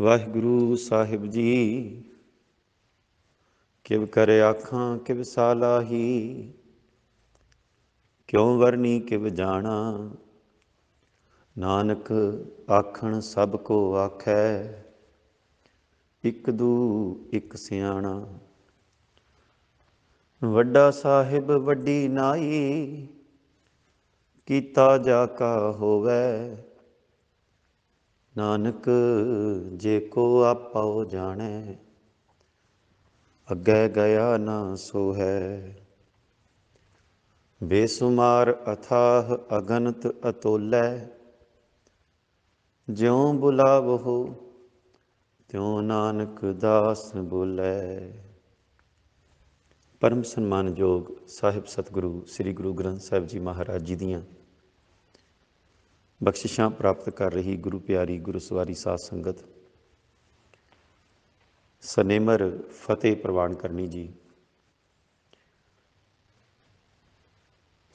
ਵਾਹਿਗੁਰੂ ਸਾਹਿਬ ਜੀ ਕਿਵ ਕਰੇ ਆਖਾਂ ਕਿਵ ਸਾਲਾਹੀ ਕਿਉ ਵਰਨੀ ਕਿਵ ਜਾਣਾ ਨਾਨਕ ਆਖਣ ਸਭ ਕੋ ਆਖੈ ਇਕ ਦੂ ਇਕ ਸਿਆਣਾ ਵੱਡਾ ਸਾਹਿਬ ਵੱਡੀ ਨਾਈ ਕੀਤਾ ਜਾ ਕਾ ਹੋਵੇ ਨਾਨਕ ਜੇ ਕੋ ਆਪਉ ਜਾਣੈ ਅੱਗੇ ਗਿਆ ਨਾ ਸੋ ਹੈ ਬੇਸੁਮਾਰ ਅਥਾਹ ਅਗਨਤ ਅਤੋਲੈ ਜਿਉ ਬੁਲਾਵਹੁ ਤਿਉ ਨਾਨਕ ਦਾਸ ਬੁਲੈ ਪਰਮ ਸਨਮਾਨਯੋਗ ਸਾਹਿਬ ਸਤਿਗੁਰੂ ਸ੍ਰੀ ਗੁਰੂ ਗ੍ਰੰਥ ਸਾਹਿਬ ਜੀ ਮਹਾਰਾਜ ਜੀ ਦੀਆਂ ਬਖਸ਼ਿਸ਼ਾਂ ਪ੍ਰਾਪਤ ਕਰ ਰਹੀ ਗੁਰੂ ਪਿਆਰੀ ਗੁਰਸਵਾਰੀ ਸਾਧ ਸੰਗਤ ਸਨੇਮਰ ਫਤਿਹ ਪ੍ਰਵਾਨ ਕਰਨੀ ਜੀ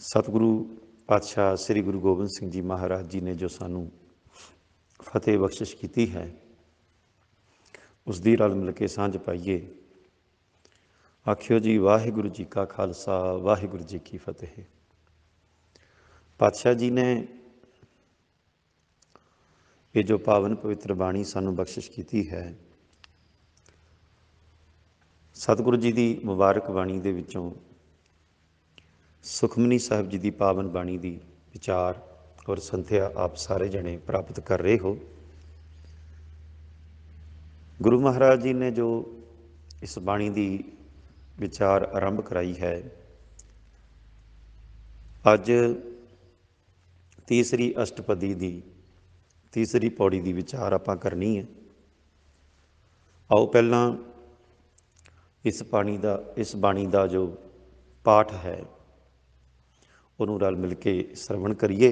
ਸਤਿਗੁਰੂ ਪਾਤਸ਼ਾਹ ਸ੍ਰੀ ਗੁਰੂ ਗੋਬਿੰਦ ਸਿੰਘ ਜੀ ਮਹਾਰਾਜ ਜੀ ਨੇ ਜੋ ਸਾਨੂੰ ਫਤਿਹ ਬਖਸ਼ਿਸ਼ ਕੀਤੀ ਹੈ ਉਸ ਦੀ ਰਲ ਮਿਲ ਕੇ ਸਾਂਝ ਪਾਈਏ ਆਖਿਓ ਜੀ ਵਾਹਿਗੁਰੂ ਜੀ ਕਾ ਖਾਲਸਾ ਵਾਹਿਗੁਰੂ ਜੀ ਕੀ ਫਤਿਹ ਪਾਤਸ਼ਾਹ ਜੀ ਨੇ ਇਹ ਜੋ ਪਾਵਨ ਪਵਿੱਤਰ ਬਾਣੀ ਸਾਨੂੰ ਬਖਸ਼ਿਸ਼ ਕੀਤੀ ਹੈ ਸਤਿਗੁਰੂ ਜੀ ਦੀ ਮੁਬਾਰਕ ਬਾਣੀ ਦੇ ਵਿੱਚੋਂ ਸੁਖਮਨੀ ਸਾਹਿਬ ਜੀ ਦੀ ਪਾਵਨ ਬਾਣੀ ਦੀ ਵਿਚਾਰ ਔਰ ਸੰਥਿਆ ਆਪ ਸਾਰੇ ਜਣੇ ਪ੍ਰਾਪਤ ਕਰ ਰਹੇ ਹੋ ਗੁਰੂ ਮਹਾਰਾਜ ਜੀ ਨੇ ਜੋ ਇਸ ਬਾਣੀ ਦੀ ਵਿਚਾਰ ਆਰੰਭ ਕਰਾਈ ਹੈ ਅੱਜ ਤੀਸਰੀ ਅਸ਼ਟਪਦੀ ਦੀ ਤੀਸਰੀ ਪੌੜੀ ਦੀ ਵਿਚਾਰ ਆਪਾਂ ਕਰਨੀ ਹੈ ਆਓ ਪਹਿਲਾਂ ਇਸ ਬਾਣੀ ਦਾ ਇਸ ਬਾਣੀ ਦਾ ਜੋ ਪਾਠ ਹੈ ਉਹਨੂੰ ਰਲ ਮਿਲ ਕੇ ਸਰਵਣ ਕਰੀਏ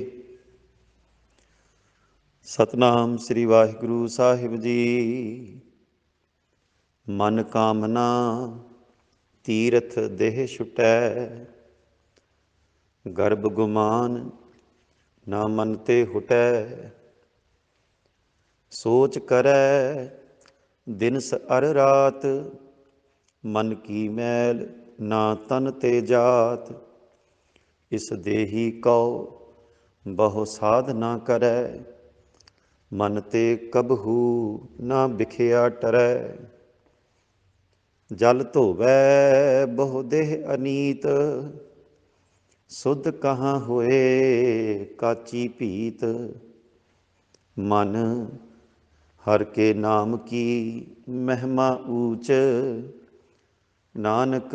ਸਤਨਾਮ ਸ੍ਰੀ ਵਾਹਿਗੁਰੂ ਸਾਹਿਬ ਜੀ ਮਨ ਕਾਮਨਾ ਤੀਰਥ ਦੇਹ ਛੁਟੈ ਗਰਭ ਗੁਮਾਨ ਨਾ ਮਨ ਤੇ ਹਟੈ ਸੋਚ ਕਰੈ ਦਿਨਸ ਅਰ ਰਾਤ ਮਨ ਕੀ ਮੈਲ ਨਾ ਤਨ ਤੇ ਜਾਤ ਇਸ ਦੇਹੀ ਕਉ ਬਹੁ ਸਾਧਨਾ ਕਰੈ ਮਨ ਤੇ ਕਬਹੂ ਨਾ ਵਿਖਿਆ ਟਰੈ ਜਲ ਧੋਵੈ ਬਹੁ ਦੇਹ ਅਨੀਤ ਸੁਧ ਕਹਾਂ ਹੋਏ ਕਾਚੀ ਭੀਤ ਮਨ ਹਰ ਕੇ ਨਾਮ ਕੀ ਮਹਿਮਾ ਊਚ ਨਾਨਕ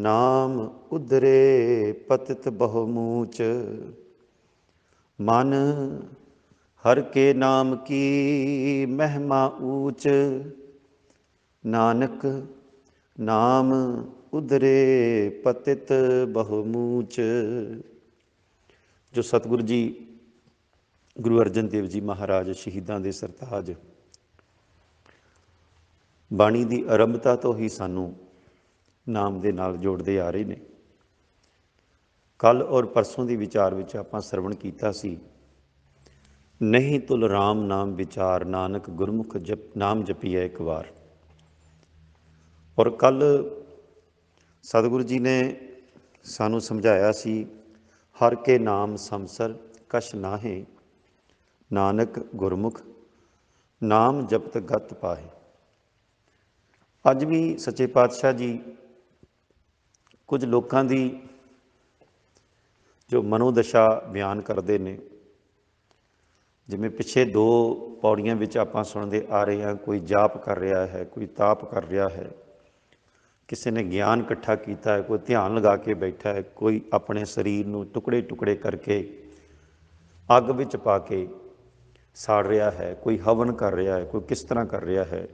ਨਾਮ ਉਧਰੇ ਪਤਿਤ ਬਹੁ ਮੂਚ ਮਨ ਹਰ ਕੇ ਨਾਮ ਕੀ ਮਹਿਮਾ ਊਚ ਨਾਨਕ ਨਾਮ ਉਧਰੇ ਪਤਿਤ ਬਹੁ ਮੂਚ ਜੋ ਸਤਿਗੁਰੂ ਜੀ ਗੁਰੂ ਅਰਜਨ ਦੇਵ ਜੀ ਮਹਾਰਾਜ ਸ਼ਹੀਦਾਂ ਦੇ ਸਰਤਾਜ ਬਾਣੀ ਦੀ ਅਰੰਭਤਾ ਤੋਂ ਹੀ ਸਾਨੂੰ ਨਾਮ ਦੇ ਨਾਲ ਜੋੜਦੇ ਆ ਰਹੇ ਨੇ ਕੱਲ ਔਰ ਪਰਸੋਂ ਦੀ ਵਿਚਾਰ ਵਿੱਚ ਆਪਾਂ ਸਰਵਣ ਕੀਤਾ ਸੀ ਨਹੀਂ ਤੁਲ ਰਾਮ ਨਾਮ ਵਿਚਾਰ ਨਾਨਕ ਗੁਰਮੁਖ ਜਪ ਨਾਮ ਜਪੀਐ ਇੱਕ ਵਾਰ ਔਰ ਕੱਲ ਸਤਿਗੁਰੂ ਜੀ ਨੇ ਸਾਨੂੰ ਸਮਝਾਇਆ ਸੀ ਹਰ ਕੇ ਨਾਮ ਸੰਸਰ ਕਛ ਨਾਹੇ ਨਾਨਕ ਗੁਰਮੁਖ ਨਾਮ ਜਪਤ ਗਤ ਪਾਏ ਅੱਜ ਵੀ ਸੱਚੇ ਪਾਤਸ਼ਾਹ ਜੀ ਕੁਝ ਲੋਕਾਂ ਦੀ ਜੋ ਮਨੋਦਸ਼ਾ ਬਿਆਨ ਕਰਦੇ ਨੇ ਜਿਵੇਂ ਪਿੱਛੇ ਦੋ ਪੌੜੀਆਂ ਵਿੱਚ ਆਪਾਂ ਸੁਣਦੇ ਆ ਰਹੇ ਹਾਂ ਕੋਈ ਜਾਪ ਕਰ ਰਿਹਾ ਹੈ ਕੋਈ ਤਾਪ ਕਰ ਰਿਹਾ ਹੈ ਕਿਸੇ ਨੇ ਗਿਆਨ ਇਕੱਠਾ ਕੀਤਾ ਹੈ ਕੋਈ ਧਿਆਨ ਲਗਾ ਕੇ ਬੈਠਾ ਹੈ ਕੋਈ ਆਪਣੇ ਸਰੀਰ ਨੂੰ ਟੁਕੜੇ ਟੁਕੜੇ ਕਰਕੇ ਅੱਗ ਵਿੱਚ ਪਾ ਕੇ ਸਾੜ ਰਿਹਾ ਹੈ ਕੋਈ ਹਵਨ ਕਰ ਰਿਹਾ ਹੈ ਕੋਈ ਕਿਸ ਤਰ੍ਹਾਂ ਕਰ ਰਿਹਾ ਹੈ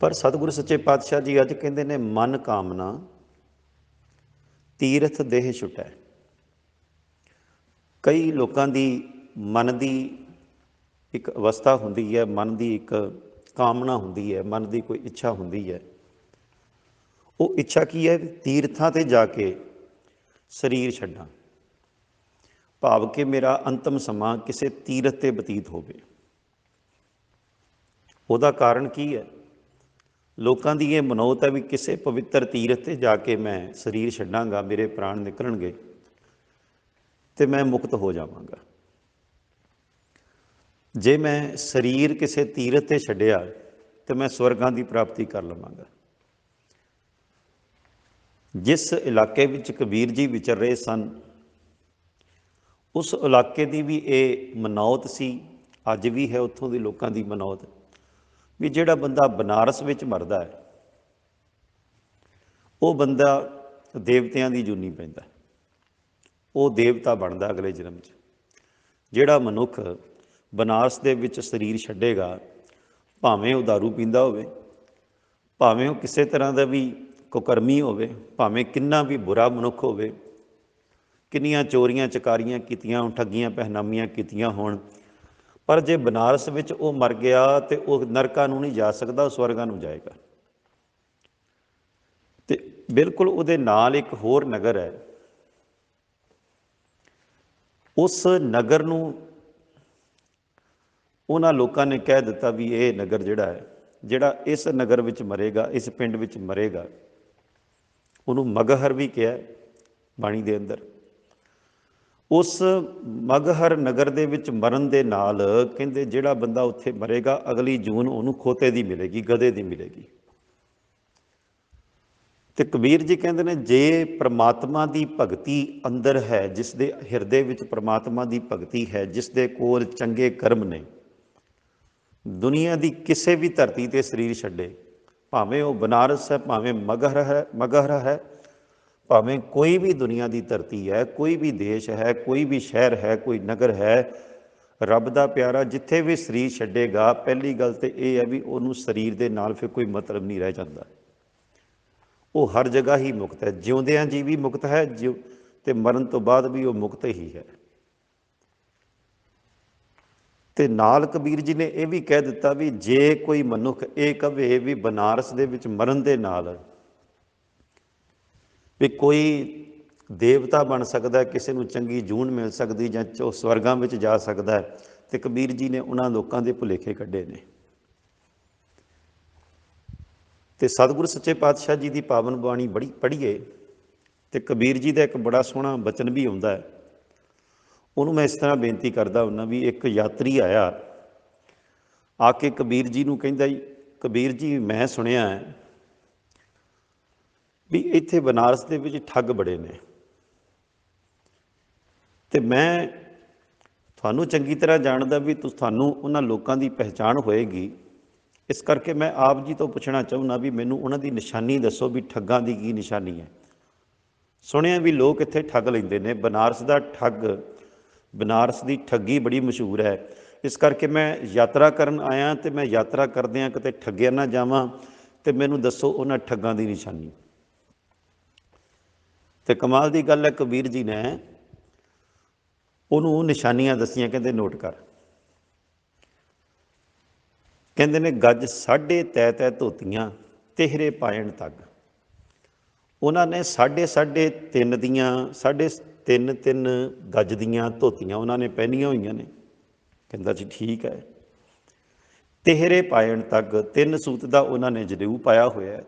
ਪਰ ਸਤਿਗੁਰੂ ਸੱਚੇ ਪਾਤਸ਼ਾਹ ਜੀ ਅੱਜ ਕਹਿੰਦੇ ਨੇ ਮਨ ਕਾਮਨਾ ਤੀਰਥ ਦੇਹ ਛੁਟੈ ਕਈ ਲੋਕਾਂ ਦੀ ਮਨ ਦੀ ਇੱਕ ਅਵਸਥਾ ਹੁੰਦੀ ਹੈ ਮਨ ਦੀ ਇੱਕ ਕਾਮਨਾ ਹੁੰਦੀ ਹੈ ਮਨ ਦੀ ਕੋਈ ਇੱਛਾ ਹੁੰਦੀ ਹੈ ਉਹ ਇੱਛਾ ਕੀ ਹੈ ਤੀਰਥਾਂ ਤੇ ਜਾ ਕੇ ਸਰੀਰ ਛੱਡਾਂ ਭਾਵ ਕਿ ਮੇਰਾ ਅੰਤਮ ਸਮਾਂ ਕਿਸੇ ਤੀਰਥ ਤੇ ਬਤੀਤ ਹੋਵੇ ਉਹਦਾ ਕਾਰਨ ਕੀ ਹੈ ਲੋਕਾਂ ਦੀ ਇਹ ਮਨੋਤ ਹੈ ਵੀ ਕਿਸੇ ਪਵਿੱਤਰ ਤੀਰਥ ਤੇ ਜਾ ਕੇ ਮੈਂ ਸਰੀਰ ਛੱਡਾਂਗਾ ਮੇਰੇ ਪ੍ਰਾਣ ਨਿਕਲਣਗੇ ਤੇ ਮੈਂ ਮੁਕਤ ਹੋ ਜਾਵਾਂਗਾ ਜੇ ਮੈਂ ਸਰੀਰ ਕਿਸੇ ਤੀਰਥ ਤੇ ਛੱਡਿਆ ਤੇ ਮੈਂ ਸਵਰਗਾਂ ਦੀ ਪ੍ਰਾਪਤੀ ਕਰ ਲਵਾਂਗਾ ਜਿਸ ਇਲਾਕੇ ਵਿੱਚ ਕਬੀਰ ਜੀ ਵਿਚਰ ਰਹੇ ਸਨ ਉਸ ਇਲਾਕੇ ਦੀ ਵੀ ਇਹ ਮਨੌਤ ਸੀ ਅੱਜ ਵੀ ਹੈ ਉੱਥੋਂ ਦੇ ਲੋਕਾਂ ਦੀ ਮਨੌਤ ਵੀ ਜਿਹੜਾ ਬੰਦਾ ਬਨਾਰਸ ਵਿੱਚ ਮਰਦਾ ਹੈ ਉਹ ਬੰਦਾ ਦੇਵਤਿਆਂ ਦੀ ਜੁਨੀ ਪੈਂਦਾ ਉਹ ਦੇਵਤਾ ਬਣਦਾ ਅਗਲੇ ਜਨਮ 'ਚ ਜਿਹੜਾ ਮਨੁੱਖ ਬਨਾਰਸ ਦੇ ਵਿੱਚ ਸਰੀਰ ਛੱਡੇਗਾ ਭਾਵੇਂ ਉਹ दारू ਪੀਂਦਾ ਹੋਵੇ ਭਾਵੇਂ ਉਹ ਕਿਸੇ ਤਰ੍ਹਾਂ ਦਾ ਵੀ ਕੁਕਰਮੀ ਹੋਵੇ ਭਾਵੇਂ ਕਿੰਨਾ ਵੀ ਬੁਰਾ ਮਨੁੱਖ ਹੋਵੇ ਕਿੰਨੀਆਂ ਚੋਰੀਆਂ ਚਕਾਰੀਆਂ ਕੀਤੀਆਂ ਹੋਣ ਠੱਗੀਆਂ ਪਹਿਨਾਮੀਆਂ ਕੀਤੀਆਂ ਹੋਣ ਪਰ ਜੇ ਬਨਾਰਸ ਵਿੱਚ ਉਹ ਮਰ ਗਿਆ ਤੇ ਉਹ ਨਰਕਾਂ ਨੂੰ ਨਹੀਂ ਜਾ ਸਕਦਾ ਉਹ ਸਵਰਗਾਂ ਨੂੰ ਜਾਏਗਾ ਤੇ ਬਿਲਕੁਲ ਉਹਦੇ ਨਾਲ ਇੱਕ ਹੋਰ ਨਗਰ ਹੈ ਉਸ ਨਗਰ ਨੂੰ ਉਹਨਾਂ ਲੋਕਾਂ ਨੇ ਕਹਿ ਦਿੱਤਾ ਵੀ ਇਹ ਨਗਰ ਜਿਹੜਾ ਹੈ ਜਿਹੜਾ ਇਸ ਨਗਰ ਵਿੱਚ ਮਰੇਗਾ ਇਸ ਪਿੰਡ ਵਿੱਚ ਮਰੇਗਾ ਉਹਨੂੰ ਮਗਹਰ ਵੀ ਕਿਹਾ ਬਾਣੀ ਦੇ ਅੰਦਰ ਉਸ ਮਗਹਰ ਨਗਰ ਦੇ ਵਿੱਚ ਮਰਨ ਦੇ ਨਾਲ ਕਹਿੰਦੇ ਜਿਹੜਾ ਬੰਦਾ ਉੱਥੇ ਮਰੇਗਾ ਅਗਲੀ ਜੂਨ ਉਹਨੂੰ ਖੋਤੇ ਦੀ ਮਿਲੇਗੀ ਗਦੇ ਦੀ ਮਿਲੇਗੀ ਤੇ ਕਬੀਰ ਜੀ ਕਹਿੰਦੇ ਨੇ ਜੇ ਪ੍ਰਮਾਤਮਾ ਦੀ ਭਗਤੀ ਅੰਦਰ ਹੈ ਜਿਸ ਦੇ ਹਿਰਦੇ ਵਿੱਚ ਪ੍ਰਮਾਤਮਾ ਦੀ ਭਗਤੀ ਹੈ ਜਿਸ ਦੇ ਕੋਲ ਚੰਗੇ ਕਰਮ ਨੇ ਦੁਨੀਆ ਦੀ ਕਿਸੇ ਵੀ ਧਰਤੀ ਤੇ ਸਰੀਰ ਛੱਡੇ ਭਾਵੇਂ ਉਹ ਬਨਾਰਸ ਹੈ ਭਾਵੇਂ ਮਗਹਰ ਹੈ ਮਗਹਰ ਹੈ ਭਾਵੇਂ ਕੋਈ ਵੀ ਦੁਨੀਆ ਦੀ ਧਰਤੀ ਹੈ ਕੋਈ ਵੀ ਦੇਸ਼ ਹੈ ਕੋਈ ਵੀ ਸ਼ਹਿਰ ਹੈ ਕੋਈ ਨਗਰ ਹੈ ਰੱਬ ਦਾ ਪਿਆਰਾ ਜਿੱਥੇ ਵੀ ਸਰੀਰ ਛੱਡੇਗਾ ਪਹਿਲੀ ਗੱਲ ਤੇ ਇਹ ਹੈ ਵੀ ਉਹਨੂੰ ਸਰੀਰ ਦੇ ਨਾਲ ਫਿਰ ਕੋਈ ਮਤਲਬ ਨਹੀਂ ਰਹਿ ਜਾਂਦਾ ਉਹ ਹਰ ਜਗ੍ਹਾ ਹੀ ਮੁਕਤ ਹੈ ਜਿਉਂਦਿਆਂ ਜੀ ਵੀ ਮੁਕਤ ਹੈ ਤੇ ਮਰਨ ਤੋਂ ਬਾਅਦ ਵੀ ਉਹ ਮੁਕਤ ਹੀ ਹੈ ਤੇ ਨਾਲ ਕਬੀਰ ਜੀ ਨੇ ਇਹ ਵੀ ਕਹਿ ਦਿੱਤਾ ਵੀ ਜੇ ਕੋਈ ਮਨੁੱਖ ਇਹ ਕਵੇ ਵੀ ਬਨਾਰਸ ਦੇ ਵਿੱਚ ਮਰਨ ਦੇ ਨਾਲ ਵੀ ਕੋਈ ਦੇਵਤਾ ਬਣ ਸਕਦਾ ਕਿਸੇ ਨੂੰ ਚੰਗੀ ਜੂਨ ਮਿਲ ਸਕਦੀ ਜਾਂ ਉਹ ਸਵਰਗਾਂ ਵਿੱਚ ਜਾ ਸਕਦਾ ਹੈ ਤੇ ਕਬੀਰ ਜੀ ਨੇ ਉਹਨਾਂ ਲੋਕਾਂ ਦੇ ਭੁਲੇਖੇ ਕੱਢੇ ਨੇ ਤੇ ਸਤਿਗੁਰ ਸੱਚੇ ਪਾਤਸ਼ਾਹ ਜੀ ਦੀ ਪਾਵਨ ਬਾਣੀ ਬੜੀ ਪੜ੍ਹੀਏ ਤੇ ਕਬੀਰ ਜੀ ਦਾ ਇੱਕ ਬੜਾ ਸੋਹਣਾ ਬਚਨ ਵੀ ਹੁੰਦਾ ਹੈ ਉਹਨੂੰ ਮੈਂ ਇਸ ਤਰ੍ਹਾਂ ਬੇਨਤੀ ਕਰਦਾ ਹੁੰਨਾ ਵੀ ਇੱਕ ਯਾਤਰੀ ਆਇਆ ਆ ਕੇ ਕਬੀਰ ਜੀ ਨੂੰ ਕਹਿੰਦਾ ਜੀ ਕਬੀਰ ਜੀ ਮੈਂ ਸੁਣਿਆ ਹੈ ਵੀ ਇੱਥੇ ਬਨਾਰਸ ਦੇ ਵਿੱਚ ਠੱਗ ਬੜੇ ਨੇ ਤੇ ਮੈਂ ਤੁਹਾਨੂੰ ਚੰਗੀ ਤਰ੍ਹਾਂ ਜਾਣਦਾ ਵੀ ਤੁਹਾਨੂੰ ਉਹਨਾਂ ਲੋਕਾਂ ਦੀ ਪਹਿਚਾਣ ਹੋਏਗੀ ਇਸ ਕਰਕੇ ਮੈਂ ਆਪ ਜੀ ਤੋਂ ਪੁੱਛਣਾ ਚਾਹੁੰਦਾ ਵੀ ਮੈਨੂੰ ਉਹਨਾਂ ਦੀ ਨਿਸ਼ਾਨੀ ਦੱਸੋ ਵੀ ਠੱਗਾਂ ਦੀ ਕੀ ਨਿਸ਼ਾਨੀ ਹੈ ਸੁਣਿਆ ਵੀ ਲੋਕ ਇੱਥੇ ਠੱਗ ਲੈਂਦੇ ਨੇ ਬਨਾਰਸ ਦਾ ਠੱਗ ਬਨਾਰਸ ਦੀ ਠੱਗੀ ਬੜੀ ਮਸ਼ਹੂਰ ਹੈ ਇਸ ਕਰਕੇ ਮੈਂ ਯਾਤਰਾ ਕਰਨ ਆਇਆ ਤੇ ਮੈਂ ਯਾਤਰਾ ਕਰਦਿਆਂ ਕਿਤੇ ਠੱਗਿਆ ਨਾ ਜਾਵਾਂ ਤੇ ਮੈਨੂੰ ਦੱਸੋ ਉਹਨਾਂ ਠੱਗਾਂ ਦੀ ਨਿਸ਼ਾਨੀ ਤੇ ਕਮਾਲ ਦੀ ਗੱਲ ਹੈ ਕਬੀਰ ਜੀ ਨੇ ਉਹਨੂੰ ਨਿਸ਼ਾਨੀਆਂ ਦੱਸੀਆਂ ਕਹਿੰਦੇ ਨੋਟ ਕਰ ਕਹਿੰਦੇ ਨੇ ਗੱਜ ਸਾਢੇ ਤੈ ਤੈ ਧੋਤੀਆਂ ਤੇਹਰੇ ਪਾਇਣ ਤੱਕ ਉਹਨਾਂ ਨੇ ਸਾਢੇ ਸਾਢੇ ਤਿੰਨ ਦੀਆਂ ਸਾਢੇ ਤਿੰਨ ਤਿੰਨ ਗੱਜ ਦੀਆਂ ਧੋਤੀਆਂ ਉਹਨਾਂ ਨੇ ਪਹਿਨੀਆਂ ਹੋਈਆਂ ਨੇ ਕਹਿੰਦਾ ਜੀ ਠੀਕ ਹੈ ਤੇਹਰੇ ਪਾਇਣ ਤੱਕ ਤਿੰਨ ਸੂਤ ਦਾ ਉਹਨਾਂ ਨੇ ਜਨੇਊ ਪਾਇਆ ਹੋਇਆ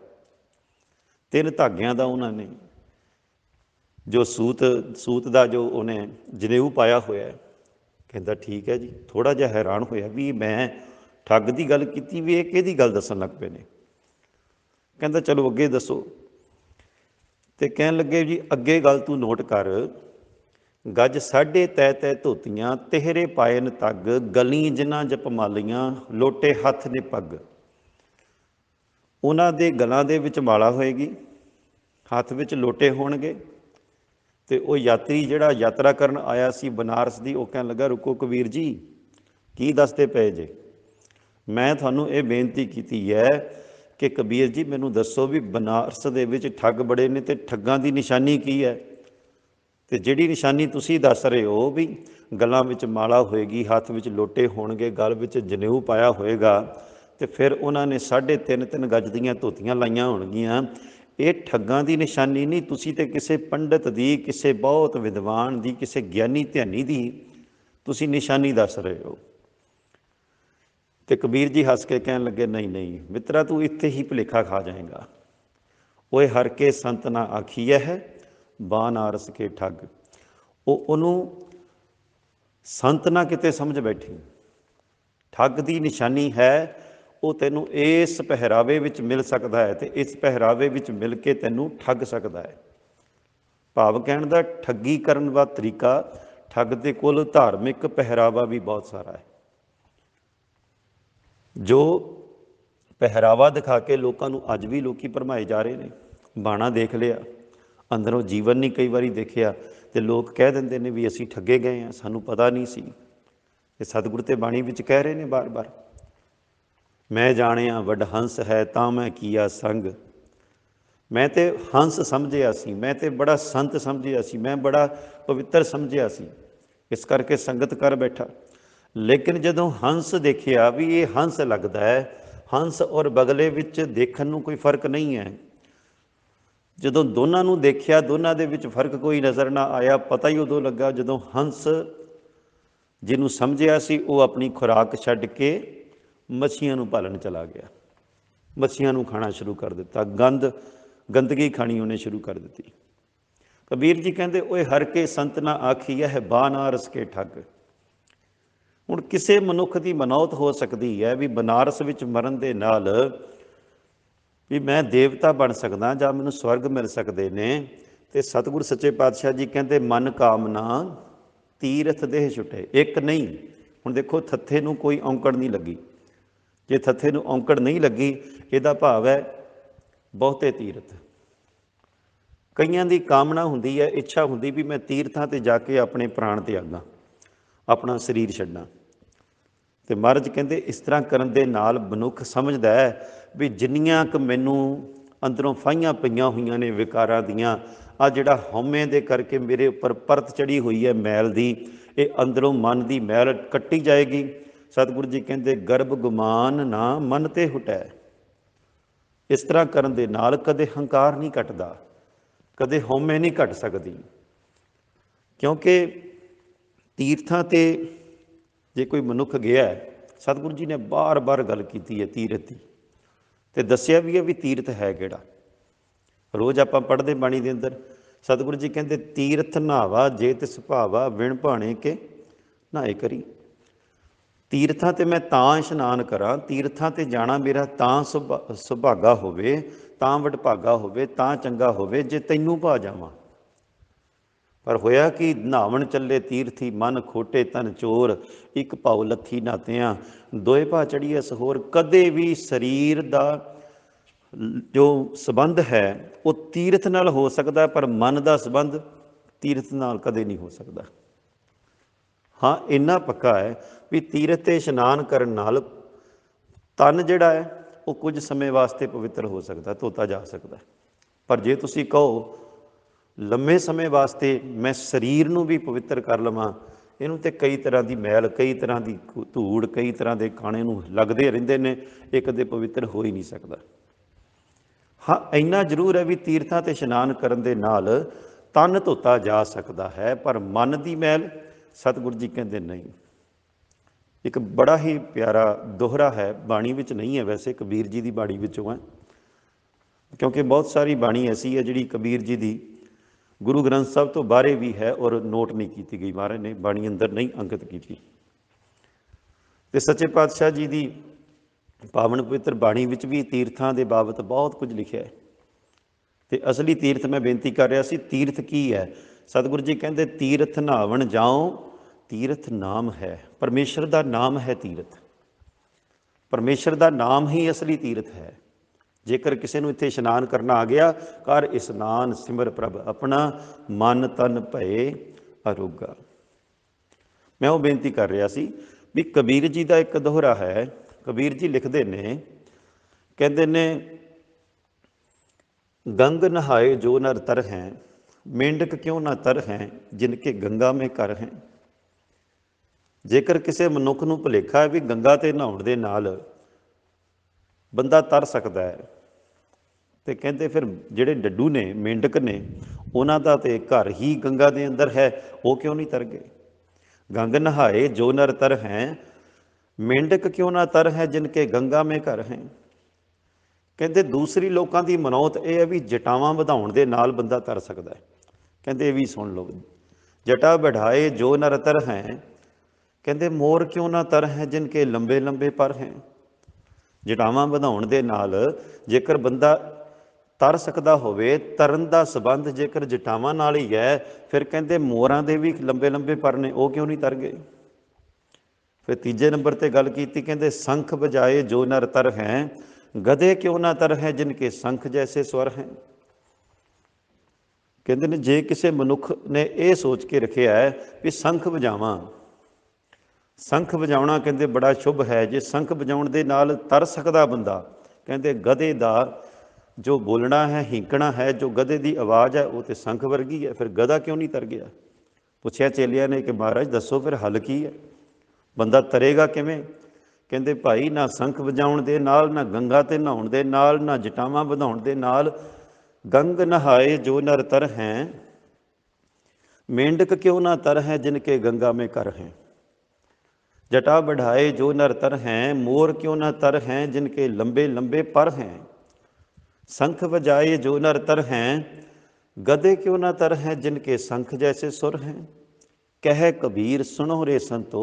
ਤਿੰਨ ਧਾਗਿਆਂ ਦਾ ਉਹਨਾਂ ਨੇ ਜੋ ਸੂਤ ਸੂਤ ਦਾ ਜੋ ਉਹਨੇ ਜਨੇਊ ਪਾਇਆ ਹੋਇਆ ਹੈ ਕਹਿੰਦਾ ਠੀਕ ਹੈ ਜੀ ਥੋੜਾ ਜਿਹਾ ਹੈਰਾਨ ਹੋਇਆ ਵੀ ਮੈਂ ਠੱਗ ਦੀ ਗੱਲ ਕੀਤੀ ਵੀ ਇਹ ਕਿਹਦੀ ਗੱਲ ਦੱਸਣ ਲੱਗ ਪਏ ਨੇ ਕਹਿੰਦਾ ਚਲੋ ਅੱਗੇ ਦੱਸੋ ਤੇ ਕਹਿਣ ਲੱਗੇ ਜੀ ਅੱਗੇ ਗੱਲ ਤੂੰ ਨੋਟ ਕਰ ਗੱਜ ਸਾਢੇ ਤੈ ਤੈ ਧੋਤੀਆਂ ਤੇਰੇ ਪਾਇਨ ਤੱਗ ਗਲੀ ਜਿਨ੍ਹਾਂ ਜਪਮਾਲੀਆਂ ਲੋਟੇ ਹੱਥ ਨੇ ਪੱਗ ਉਹਨਾਂ ਦੇ ਗਲਾਂ ਦੇ ਵਿੱਚ ਮਾਲਾ ਹੋਏਗੀ ਹੱਥ ਵਿੱਚ ਲੋਟੇ ਹੋਣਗੇ ਤੇ ਉਹ ਯਾਤਰੀ ਜਿਹੜਾ ਯਾਤਰਾ ਕਰਨ ਆਇਆ ਸੀ ਬਨਾਰਸ ਦੀ ਉਹ ਕਹਿਣ ਲੱਗਾ ਰੁਕੋ ਕਬੀਰ ਜੀ ਕੀ ਦੱਸਦੇ ਪਏ ਜੇ ਮੈਂ ਤੁਹਾਨੂੰ ਇਹ ਬੇਨਤੀ ਕੀਤੀ ਹੈ ਕਿ ਕਬੀਰ ਜੀ ਮੈਨੂੰ ਦੱਸੋ ਵੀ ਬਨਾਰਸ ਦੇ ਵਿੱਚ ਠੱਗ ਬੜੇ ਨੇ ਤੇ ਠੱਗਾਂ ਦੀ ਨਿਸ਼ਾਨੀ ਕੀ ਹੈ ਤੇ ਜਿਹੜੀ ਨਿਸ਼ਾਨੀ ਤੁਸੀਂ ਦੱਸ ਰਹੇ ਹੋ ਵੀ ਗਲਾਂ ਵਿੱਚ ਮਾਲਾ ਹੋਏਗੀ ਹੱਥ ਵਿੱਚ ਲੋਟੇ ਹੋਣਗੇ ਗਲ ਵਿੱਚ ਜਨੇਊ ਪਾਇਆ ਹੋਏਗਾ ਤੇ ਫਿਰ ਉਹਨਾਂ ਨੇ 3.5 3 ਗੱਜ ਦੀਆਂ ਧੋਤੀਆਂ ਲਾਈਆਂ ਹੋਣਗੀਆਂ ਇਹ ਠੱਗਾਂ ਦੀ ਨਿਸ਼ਾਨੀ ਨਹੀਂ ਤੁਸੀਂ ਤੇ ਕਿਸੇ ਪੰਡਤ ਦੀ ਕਿਸੇ ਬਹੁਤ ਵਿਦਵਾਨ ਦੀ ਕਿਸੇ ਗਿਆਨੀ ਧਿਆਨੀ ਦੀ ਤੁਸੀਂ ਨਿਸ਼ਾਨੀ ਦੱਸ ਰਹੇ ਹੋ ਤੇ ਕਬੀਰ ਜੀ ਹੱਸ ਕੇ ਕਹਿਣ ਲੱਗੇ ਨਹੀਂ ਨਹੀਂ ਮਿੱਤਰਾ ਤੂੰ ਇੱਥੇ ਹੀ ਭੁਲੇਖਾ ਖਾ ਜਾਏਗਾ ਓਏ ਹਰ ਕੇ ਸੰਤ ਨਾ ਆਖੀਐ ਹੈ ਬਾਨ ਆਰਸ ਕੇ ਠੱਗ ਉਹ ਉਹਨੂੰ ਸੰਤ ਨਾ ਕਿਤੇ ਸਮਝ ਬੈਠੀ ਠੱਗ ਦੀ ਨਿਸ਼ਾਨੀ ਹੈ ਉਹ ਤੈਨੂੰ ਇਸ ਪਹਿਰਾਵੇ ਵਿੱਚ ਮਿਲ ਸਕਦਾ ਹੈ ਤੇ ਇਸ ਪਹਿਰਾਵੇ ਵਿੱਚ ਮਿਲ ਕੇ ਤੈਨੂੰ ਠੱਗ ਸਕਦਾ ਹੈ ਭਾਵ ਕਹਿਣ ਦਾ ਠੱਗੀ ਕਰਨ ਦਾ ਤਰੀਕਾ ਠੱਗ ਦੇ ਕੋਲ ਧਾਰਮਿਕ ਪਹਿਰਾਵਾ ਵੀ ਬਹੁਤ ਸਾਰਾ ਹੈ ਜੋ ਪਹਿਰਾਵਾ ਦਿਖਾ ਕੇ ਲੋਕਾਂ ਨੂੰ ਅੱਜ ਵੀ ਲੋਕੀ ਭਰਮਾਏ ਜਾ ਰਹੇ ਨੇ ਬਾਣਾ ਦੇਖ ਲਿਆ ਅੰਦਰੋਂ ਜੀਵਨ ਨਹੀਂ ਕਈ ਵਾਰੀ ਦੇਖਿਆ ਤੇ ਲੋਕ ਕਹਿ ਦਿੰਦੇ ਨੇ ਵੀ ਅਸੀਂ ਠੱਗੇ ਗਏ ਆ ਸਾਨੂੰ ਪਤਾ ਨਹੀਂ ਸੀ ਇਹ ਸਤਿਗੁਰ ਤੇ ਬਾਣੀ ਵਿੱਚ ਕਹਿ ਰਹੇ ਨੇ ਬਾਰ-ਬਾਰ ਮੈਂ ਜਾਣਿਆ ਵੱਡ ਹੰਸ ਹੈ ਤਾਂ ਮੈਂ ਕੀਆ ਸੰਗ ਮੈਂ ਤੇ ਹੰਸ ਸਮਝਿਆ ਸੀ ਮੈਂ ਤੇ ਬੜਾ ਸੰਤ ਸਮਝਿਆ ਸੀ ਮੈਂ ਬੜਾ ਪਵਿੱਤਰ ਸਮਝਿਆ ਸੀ ਇਸ ਕਰਕੇ ਸੰਗਤ ਕਰ ਬੈਠਾ ਲੇਕਿਨ ਜਦੋਂ ਹੰਸ ਦੇਖਿਆ ਵੀ ਇਹ ਹੰਸ ਲੱਗਦਾ ਹੈ ਹੰਸ ਔਰ ਬਗਲੇ ਵਿੱਚ ਦੇਖਣ ਨੂੰ ਕੋਈ ਫਰਕ ਨਹੀਂ ਹੈ ਜਦੋਂ ਦੋਨਾਂ ਨੂੰ ਦੇਖਿਆ ਦੋਨਾਂ ਦੇ ਵਿੱਚ ਫਰਕ ਕੋਈ ਨਜ਼ਰ ਨਾ ਆਇਆ ਪਤਾ ਹੀ ਉਦੋਂ ਲੱਗਾ ਜਦੋਂ ਹੰਸ ਜਿਹਨੂੰ ਸਮਝਿਆ ਸੀ ਉਹ ਆਪਣੀ ਖੁਰਾਕ ਛੱਡ ਕੇ ਮੱਛੀਆਂ ਨੂੰ ਪਾਲਣ ਚਲਾ ਗਿਆ ਮੱਛੀਆਂ ਨੂੰ ਖਾਣਾ ਸ਼ੁਰੂ ਕਰ ਦਿੱਤਾ ਗੰਦ ਗੰਦਗੀ ਖਾਣੀ ਉਹਨੇ ਸ਼ੁਰੂ ਕਰ ਦਿੱਤੀ ਕਬੀਰ ਜੀ ਕਹਿੰਦੇ ਓਏ ਹਰ ਕੇ ਸੰਤ ਨਾ ਆਖੀ ਹੈ ਬਾਨਾਰਸ ਕੇ ਠੱਗ ਹੁਣ ਕਿਸੇ ਮਨੁੱਖ ਦੀ ਮਨੌਤ ਹੋ ਸਕਦੀ ਹੈ ਵੀ ਬਨਾਰਸ ਵਿੱਚ ਮਰਨ ਦੇ ਨਾਲ ਵੀ ਮੈਂ ਦੇਵਤਾ ਬਣ ਸਕਦਾ ਜਾਂ ਮੈਨੂੰ ਸਵਰਗ ਮਿਲ ਸਕਦੇ ਨੇ ਤੇ ਸਤਿਗੁਰ ਸੱਚੇ ਪਾਤਸ਼ਾਹ ਜੀ ਕਹਿੰਦੇ ਮਨ ਕਾਮਨਾ ਤੀਰਥ ਦੇਹ ਛੁਟੇ ਇੱਕ ਨਹੀਂ ਹੁਣ ਦੇਖੋ ਥੱਥੇ ਨੂੰ ਕੋਈ ਔਂਕੜ ਨਹੀਂ ਲੱਗੀ ਜੇ ਥੱਥੇ ਨੂੰ ਔਂਕੜ ਨਹੀਂ ਲੱਗੀ ਇਹਦਾ ਭਾਵ ਹੈ ਬਹੁਤੇ ਤੀਰਥ ਕਈਆਂ ਦੀ ਕਾਮਨਾ ਹੁੰਦੀ ਹੈ ਇੱਛਾ ਹੁੰਦੀ ਵੀ ਮੈਂ ਤੀਰਥਾਂ ਤੇ ਜਾ ਕੇ ਆਪਣੇ ਪ੍ਰਾਣ ਤਿਆਗਾਂ ਆਪਣਾ ਸਰੀਰ ਛੱਡਾਂ ਤੇ ਮਹਾਰਾਜ ਕਹਿੰਦੇ ਇਸ ਤਰ੍ਹਾਂ ਕਰਨ ਦੇ ਨਾਲ ਮਨੁੱਖ ਸਮਝਦਾ ਹੈ ਵੀ ਜਿੰਨੀਆਂ ਕ ਮੈਨੂੰ ਅੰਦਰੋਂ ਫਾਈਆਂ ਪਈਆਂ ਹੋਈਆਂ ਨੇ ਵਿਕਾਰਾਂ ਦੀਆਂ ਆ ਜਿਹੜਾ ਹਉਮੈ ਦੇ ਕਰਕੇ ਮੇਰੇ ਉੱਪਰ ਪਰਤ ਚੜੀ ਹੋਈ ਹੈ ਮੈਲ ਦੀ ਇਹ ਅੰਦਰੋਂ ਮਨ ਦੀ ਮੈਲ ਕੱਟੀ ਜਾਏਗੀ ਸਤਿਗੁਰੂ ਜੀ ਕਹਿੰਦੇ ਗਰਭ ਗੁਮਾਨ ਨਾ ਮਨ ਤੇ ਹਟੈ ਇਸ ਤਰ੍ਹਾਂ ਕਰਨ ਦੇ ਨਾਲ ਕਦੇ ਹੰਕਾਰ ਨਹੀਂ ਘਟਦਾ ਕਦੇ ਹਉਮੈ ਨਹੀਂ ਘਟ ਸਕਦੀ ਕਿਉਂਕਿ ਤੀਰਥਾਂ ਤੇ ਜੇ ਕੋਈ ਮਨੁੱਖ ਗਿਆ ਸਤਿਗੁਰੂ ਜੀ ਨੇ ਬਾਰ-ਬਾਰ ਗੱਲ ਕੀਤੀ ਹੈ ਤੀਰਥ ਦੀ ਤੇ ਦੱਸਿਆ ਵੀ ਹੈ ਵੀ ਤੀਰਥ ਹੈ ਕਿਹੜਾ ਰੋਜ਼ ਆਪਾਂ ਪੜ੍ਹਦੇ ਬਾਣੀ ਦੇ ਅੰਦਰ ਸਤਿਗੁਰੂ ਜੀ ਕਹਿੰਦੇ ਤੀਰਥ ਨਾਵਾ ਜੇ ਤਿਸ ਭਾਵਾ ਵਿਣ ਭਾਣੇ ਕੇ ਨਾਏ ਕਰੀ ਤੀਰਥਾਂ ਤੇ ਮੈਂ ਤਾਂ ਇਸ਼ਨਾਨ ਕਰਾਂ ਤੀਰਥਾਂ ਤੇ ਜਾਣਾ ਮੇਰਾ ਤਾਂ ਸੁਭਾਗਾ ਹੋਵੇ ਤਾਂ ਵਡਭਾਗਾ ਹੋਵੇ ਤਾਂ ਚੰਗਾ ਹੋਵੇ ਜੇ ਤੈਨੂੰ ਭਾ ਜਾਵਾਂ ਪਰ ਹੋਇਆ ਕਿ ਨਾਵਣ ਚੱਲੇ ਤੀਰਥੀ ਮਨ ਖੋਟੇ ਤਨ ਚੋਰ ਇੱਕ ਭਾਉ ਲੱਥੀ ਨਾਤਿਆਂ ਦੋਏ ਭਾ ਚੜੀਐ ਸਹੋਰ ਕਦੇ ਵੀ ਸਰੀਰ ਦਾ ਜੋ ਸਬੰਧ ਹੈ ਉਹ ਤੀਰਥ ਨਾਲ ਹੋ ਸਕਦਾ ਪਰ ਮਨ ਦਾ ਸਬੰਧ ਤੀਰਥ ਨਾਲ ਕਦੇ ਨਹੀਂ ਹੋ ਸਕਦਾ ਹਾਂ ਇੰਨਾ ਪੱਕਾ ਹੈ ਵੀ ਤੀਰਥ ਤੇ ਇਸ਼ਨਾਨ ਕਰਨ ਨਾਲ ਤਨ ਜਿਹੜਾ ਹੈ ਉਹ ਕੁਝ ਸਮੇਂ ਵਾਸਤੇ ਪਵਿੱਤਰ ਹੋ ਸਕਦਾ ਧੋਤਾ ਜਾ ਸਕਦਾ ਪਰ ਜੇ ਤੁਸੀਂ ਕਹੋ ਲੰਮੇ ਸਮੇਂ ਵਾਸਤੇ ਮੈਂ ਸਰੀਰ ਨੂੰ ਵੀ ਪਵਿੱਤਰ ਕਰ ਲਵਾਂ ਇਹਨੂੰ ਤੇ ਕਈ ਤਰ੍ਹਾਂ ਦੀ ਮੈਲ ਕਈ ਤਰ੍ਹਾਂ ਦੀ ਧੂੜ ਕਈ ਤਰ੍ਹਾਂ ਦੇ ਖਾਣੇ ਨੂੰ ਲੱਗਦੇ ਰਹਿੰਦੇ ਨੇ ਇਹ ਕਦੇ ਪਵਿੱਤਰ ਹੋ ਹੀ ਨਹੀਂ ਸਕਦਾ ਹਾਂ ਇੰਨਾ ਜ਼ਰੂਰ ਹੈ ਵੀ ਤੀਰਥਾਂ ਤੇ ਇਸ਼ਨਾਨ ਕਰਨ ਦੇ ਨਾਲ ਤਨ ਧੋਤਾ ਜਾ ਸਕਦਾ ਹੈ ਪਰ ਮਨ ਦੀ ਮੈਲ ਸਤਿਗੁਰੂ ਜੀ ਕਹਿੰਦੇ ਨਹੀਂ ਇੱਕ ਬੜਾ ਹੀ ਪਿਆਰਾ ਦੋਹਰਾ ਹੈ ਬਾਣੀ ਵਿੱਚ ਨਹੀਂ ਹੈ ਵੈਸੇ ਕਬੀਰ ਜੀ ਦੀ ਬਾਣੀ ਵਿੱਚੋਂ ਹੈ ਕਿਉਂਕਿ ਬਹੁਤ ਸਾਰੀ ਬਾਣੀ ਐਸੀ ਹੈ ਜਿਹੜੀ ਕਬੀਰ ਜੀ ਦੀ ਗੁਰੂ ਗ੍ਰੰਥ ਸਾਹਿਬ ਤੋਂ ਬਾਹਰੇ ਵੀ ਹੈ ਔਰ ਨੋਟ ਨਹੀਂ ਕੀਤੀ ਗਈ ਮਾਰੇ ਨੇ ਬਾਣੀ ਅੰਦਰ ਨਹੀਂ ਅੰਕਿਤ ਕੀਤੀ ਤੇ ਸੱਚੇ ਪਾਤਸ਼ਾਹ ਜੀ ਦੀ ਪਾਵਨ ਪਵਿੱਤਰ ਬਾਣੀ ਵਿੱਚ ਵੀ ਤੀਰਥਾਂ ਦੇ ਬਾਬਤ ਬਹੁਤ ਕੁਝ ਲਿਖਿਆ ਹੈ ਤੇ ਅਸਲੀ ਤੀਰਥ ਮੈਂ ਬੇਨਤੀ ਕਰ ਰਿਹਾ ਸੀ ਤੀਰਥ ਕੀ ਹੈ ਸਤਿਗੁਰੂ ਜੀ ਕਹਿੰਦੇ ਤੀਰਥ ਨਾਵਣ ਜਾਓ ਤੀਰਥ ਨਾਮ ਹੈ ਪਰਮੇਸ਼ਰ ਦਾ ਨਾਮ ਹੈ ਤੀਰਥ ਪਰਮੇਸ਼ਰ ਦਾ ਨਾਮ ਹੀ ਅਸਲੀ ਤੀਰਥ ਹੈ ਜੇਕਰ ਕਿਸੇ ਨੂੰ ਇੱਥੇ ਇਸ਼ਨਾਨ ਕਰਨਾ ਆ ਗਿਆ ਕਰ ਇਸ਼ਨਾਨ ਸਿਮਰ ਪ੍ਰਭ ਆਪਣਾ ਮਨ ਤਨ ਭਏ ਅਰੋਗਾ ਮੈਂ ਉਹ ਬੇਨਤੀ ਕਰ ਰਿਹਾ ਸੀ ਵੀ ਕਬੀਰ ਜੀ ਦਾ ਇੱਕ ਦੋਹਰਾ ਹੈ ਕਬੀਰ ਜੀ ਲਿਖਦੇ ਨੇ ਕਹਿੰਦੇ ਨੇ ਗੰਗ ਨਹਾਏ ਜੋ ਨਰ ਤਰ ਹੈ ਮੇਂਢਕ ਕਿਉਂ ਨਾ ਤਰ ਹੈ ਜਿਨਕੇ ਗੰਗਾ ਮੇ ਕਰ ਹੈ ਜੇਕਰ ਕਿਸੇ ਮਨੁੱਖ ਨੂੰ ਭੁਲੇਖਾ ਹੈ ਵੀ ਗੰਗਾ ਤੇ ਨਹਾਉਣ ਦੇ ਨਾਲ ਬੰਦਾ ਤਰ ਸਕਦਾ ਹੈ ਤੇ ਕਹਿੰਦੇ ਫਿਰ ਜਿਹੜੇ ਡੱਡੂ ਨੇ ਮੇਂਢਕ ਨੇ ਉਹਨਾਂ ਦਾ ਤੇ ਘਰ ਹੀ ਗੰਗਾ ਦੇ ਅੰਦਰ ਹੈ ਉਹ ਕਿਉਂ ਨਹੀਂ ਤਰ ਗਏ ਗੰਗ ਨਹਾਏ ਜੋ ਨਰ ਤਰ ਹੈ ਮੇਂਢਕ ਕਿਉਂ ਨਾ ਤਰ ਹੈ ਜਿਨ ਕੇ ਗੰਗਾ ਮੇ ਘਰ ਹੈ ਕਹਿੰਦੇ ਦੂਸਰੀ ਲੋਕਾਂ ਦੀ ਮਨੌਤ ਇਹ ਹੈ ਵੀ ਜਟਾਵਾਂ ਵਧਾਉਣ ਦੇ ਨਾਲ ਬੰਦਾ ਤਰ ਸਕਦਾ ਹੈ ਕਹਿੰਦੇ ਇਹ ਵੀ ਸੁਣ ਲਓ ਜਟਾ ਬਿਠਾਏ ਜੋ ਨਰ ਤਰ ਹੈ ਕਹਿੰਦੇ ਮੋਰ ਕਿਉਂ ਨਾ ਤਰ ਹੈ ਜਿਨ ਕੇ ਲੰਬੇ ਲੰਬੇ ਪਰ ਹੈ ਜਟਾਵਾਂ ਵਧਾਉਣ ਦੇ ਨਾਲ ਜੇਕਰ ਬੰਦਾ ਤਰ ਸਕਦਾ ਹੋਵੇ ਤਰਨ ਦਾ ਸਬੰਧ ਜੇਕਰ ਜਟਾਵਾਂ ਨਾਲ ਹੀ ਹੈ ਫਿਰ ਕਹਿੰਦੇ ਮੋਰਾਂ ਦੇ ਵੀ ਲੰਬੇ ਲੰਬੇ ਪਰ ਨੇ ਉਹ ਕਿਉਂ ਨਹੀਂ ਤਰ ਗਏ ਫਿਰ ਤੀਜੇ ਨੰਬਰ ਤੇ ਗੱਲ ਕੀਤੀ ਕਹਿੰਦੇ ਸੰਖ ਬਜਾਏ ਜੋ ਨਰ ਤਰ ਹੈ ਗਧੇ ਕਿਉਂ ਨਾ ਤਰ ਹੈ ਜਿਨ ਕੇ ਸੰਖ ਜੈਸੇ ਸਵਰ ਹੈ ਕਹਿੰਦੇ ਨੇ ਜੇ ਕਿਸੇ ਮਨੁੱਖ ਨੇ ਇਹ ਸੋਚ ਕੇ ਰੱਖਿਆ ਹੈ ਕਿ ਸੰਖ ਵਜਾਵਾਂ ਸੰਖ ਵਜਾਉਣਾ ਕਹਿੰਦੇ ਬੜਾ ਸ਼ੁਭ ਹੈ ਜੇ ਸੰਖ ਵਜਾਉਣ ਦੇ ਨਾਲ ਤਰ ਸਕਦਾ ਬੰਦਾ ਕਹਿੰਦੇ ਗਧੇ ਦਾ ਜੋ ਬੋਲਣਾ ਹੈ ਹਿੰਕਣਾ ਹੈ ਜੋ ਗਧੇ ਦੀ ਆਵਾਜ਼ ਹੈ ਉਹ ਤੇ ਸੰਖ ਵਰਗੀ ਹੈ ਫਿਰ ਗਧਾ ਕਿਉਂ ਨਹੀਂ ਤਰ ਗਿਆ ਪੁੱਛਿਆ ਚੇਲਿਆਂ ਨੇ ਕਿ ਮਹਾਰਾਜ ਦੱਸੋ ਫਿਰ ਹੱਲ ਕੀ ਹੈ ਬੰਦਾ ਤਰੇਗਾ ਕਿਵੇਂ ਕਹਿੰਦੇ ਭਾਈ ਨਾ ਸੰਖ ਵਜਾਉਣ ਦੇ ਨਾਲ ਨਾ ਗੰਗਾ ਤੇ ਨਹਾਉਣ ਦੇ ਨਾਲ ਨਾ ਜਟਾਵਾਂ ਵਧਾਉਣ ਦੇ ਨਾਲ ਗੰਗ ਨਹਾਏ ਜੋ ਨਰ ਤਰ ਹੈ ਮੇਂਢਕ ਕਿਉਂ ਨਾ ਤਰ ਹੈ ਜਿਨ ਕੇ ਗੰਗਾ ਮੇ ਕਰ ਹੈ ਜਟਾ ਬਢਾਏ ਜੋ ਨਰ ਤਰ ਹੈ ਮੋਰ ਕਿਉ ਨ ਤਰ ਹੈ ਜਿਨ ਕੇ ਲੰਬੇ ਲੰਬੇ ਪਰ ਹੈ ਸੰਖ ਵਜਾਏ ਜੋ ਨਰ ਤਰ ਹੈ ਗਦੇ ਕਿਉ ਨ ਤਰ ਹੈ ਜਿਨ ਕੇ ਸੰਖ ਜੈਸੇ ਸੁਰ ਹੈ ਕਹਿ ਕਬੀਰ ਸੁਣੋ ਰੇ ਸੰਤੋ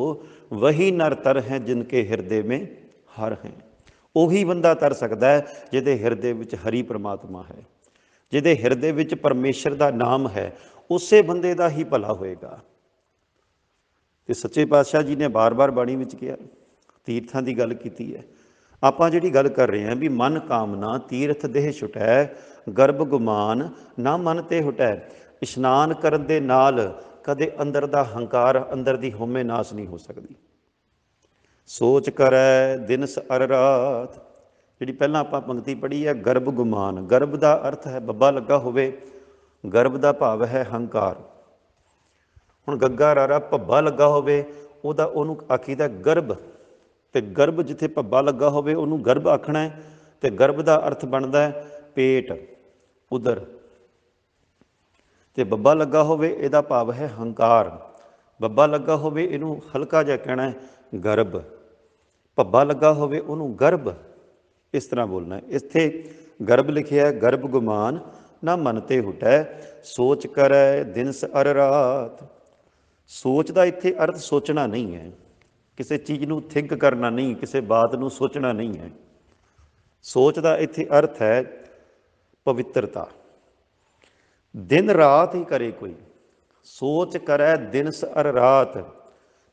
ਵਹੀ ਨਰ ਤਰ ਹੈ ਜਿਨ ਕੇ ਹਿਰਦੇ ਮੇ ਹਰ ਹੈ ਉਹੀ ਬੰਦਾ ਤਰ ਸਕਦਾ ਹੈ ਜਿਹਦੇ ਹਿਰਦੇ ਵਿੱਚ ਹਰੀ ਪ੍ਰਮਾਤਮਾ ਹੈ ਜਿਹਦੇ ਹਿਰਦੇ ਵਿੱਚ ਪਰਮੇਸ਼ਰ ਦਾ ਨਾਮ ਹੈ ਉਸੇ ਬੰਦੇ ਦਾ ਹੀ ਭਲਾ ਹੋਏਗਾ ਕਿ ਸੱਚੇ ਪਾਤਸ਼ਾਹ ਜੀ ਨੇ ਬਾਰ-ਬਾਰ ਬਾਣੀ ਵਿੱਚ ਕਿਹਾ ਤੀਰਥਾਂ ਦੀ ਗੱਲ ਕੀਤੀ ਹੈ ਆਪਾਂ ਜਿਹੜੀ ਗੱਲ ਕਰ ਰਹੇ ਹਾਂ ਵੀ ਮਨ ਕਾਮਨਾ ਤੀਰਥ ਦੇਹ ਛੁਟੈ ਗਰਭ ਗੁਮਾਨ ਨਾ ਮਨ ਤੇ ਹਟੈ ਇਸ਼ਨਾਨ ਕਰਨ ਦੇ ਨਾਲ ਕਦੇ ਅੰਦਰ ਦਾ ਹੰਕਾਰ ਅੰਦਰ ਦੀ ਹਉਮੈ ਨਾਸ਼ ਨਹੀਂ ਹੋ ਸਕਦੀ ਸੋਚ ਕਰੈ ਦਿਨ ਸਰ ਰਾਤ ਜਿਹੜੀ ਪਹਿਲਾਂ ਆਪਾਂ ਪੰਕਤੀ ਪੜ੍ਹੀ ਹੈ ਗਰਭ ਗੁਮਾਨ ਗਰਭ ਦਾ ਅਰਥ ਹੈ ਬੱਬਾ ਲੱਗਾ ਹੋਵੇ ਗਰਭ ਦਾ ਭਾਵ ਹੈ ਹੰਕਾਰ ਹੁਣ ਗੱਗਾ ਰਾਰਾ ਭੱਬਾ ਲੱਗਾ ਹੋਵੇ ਉਹਦਾ ਉਹਨੂੰ ਆਖੀਦਾ ਗਰਭ ਤੇ ਗਰਭ ਜਿੱਥੇ ਭੱਬਾ ਲੱਗਾ ਹੋਵੇ ਉਹਨੂੰ ਗਰਭ ਆਖਣਾ ਹੈ ਤੇ ਗਰਭ ਦਾ ਅਰਥ ਬਣਦਾ ਹੈ ਪੇਟ ਉਦਰ ਤੇ ਬੱਬਾ ਲੱਗਾ ਹੋਵੇ ਇਹਦਾ ਭਾਵ ਹੈ ਹੰਕਾਰ ਬੱਬਾ ਲੱਗਾ ਹੋਵੇ ਇਹਨੂੰ ਹਲਕਾ ਜਿਹਾ ਕਹਿਣਾ ਹੈ ਗਰਭ ਭੱਬਾ ਲੱਗਾ ਹੋਵੇ ਉਹਨੂੰ ਗਰਭ ਇਸ ਤਰ੍ਹਾਂ ਬੋਲਣਾ ਹੈ ਇੱਥੇ ਗਰਭ ਲਿਖਿਆ ਹੈ ਗਰਭ ਗੁਮਾਨ ਨਾ ਤੇ ਹਟੈ ਸੋਚ ਕਰੈ ਦਿਨਸ ਅਰ ਰਾਤ ਸੋਚ ਦਾ ਇੱਥੇ ਅਰਥ ਸੋਚਣਾ ਨਹੀਂ ਹੈ ਕਿਸੇ ਚੀਜ਼ ਨੂੰ ਥਿੰਕ ਕਰਨਾ ਨਹੀਂ ਕਿਸੇ ਬਾਤ ਨੂੰ ਸੋਚਣਾ ਨਹੀਂ ਹੈ ਸੋਚ ਦਾ ਇੱਥੇ ਅਰਥ ਹੈ ਪਵਿੱਤਰਤਾ ਦਿਨ ਰਾਤ ਹੀ ਕਰੇ ਕੋਈ ਸੋਚ ਕਰੇ ਦਿਨ ਸਰ ਰਾਤ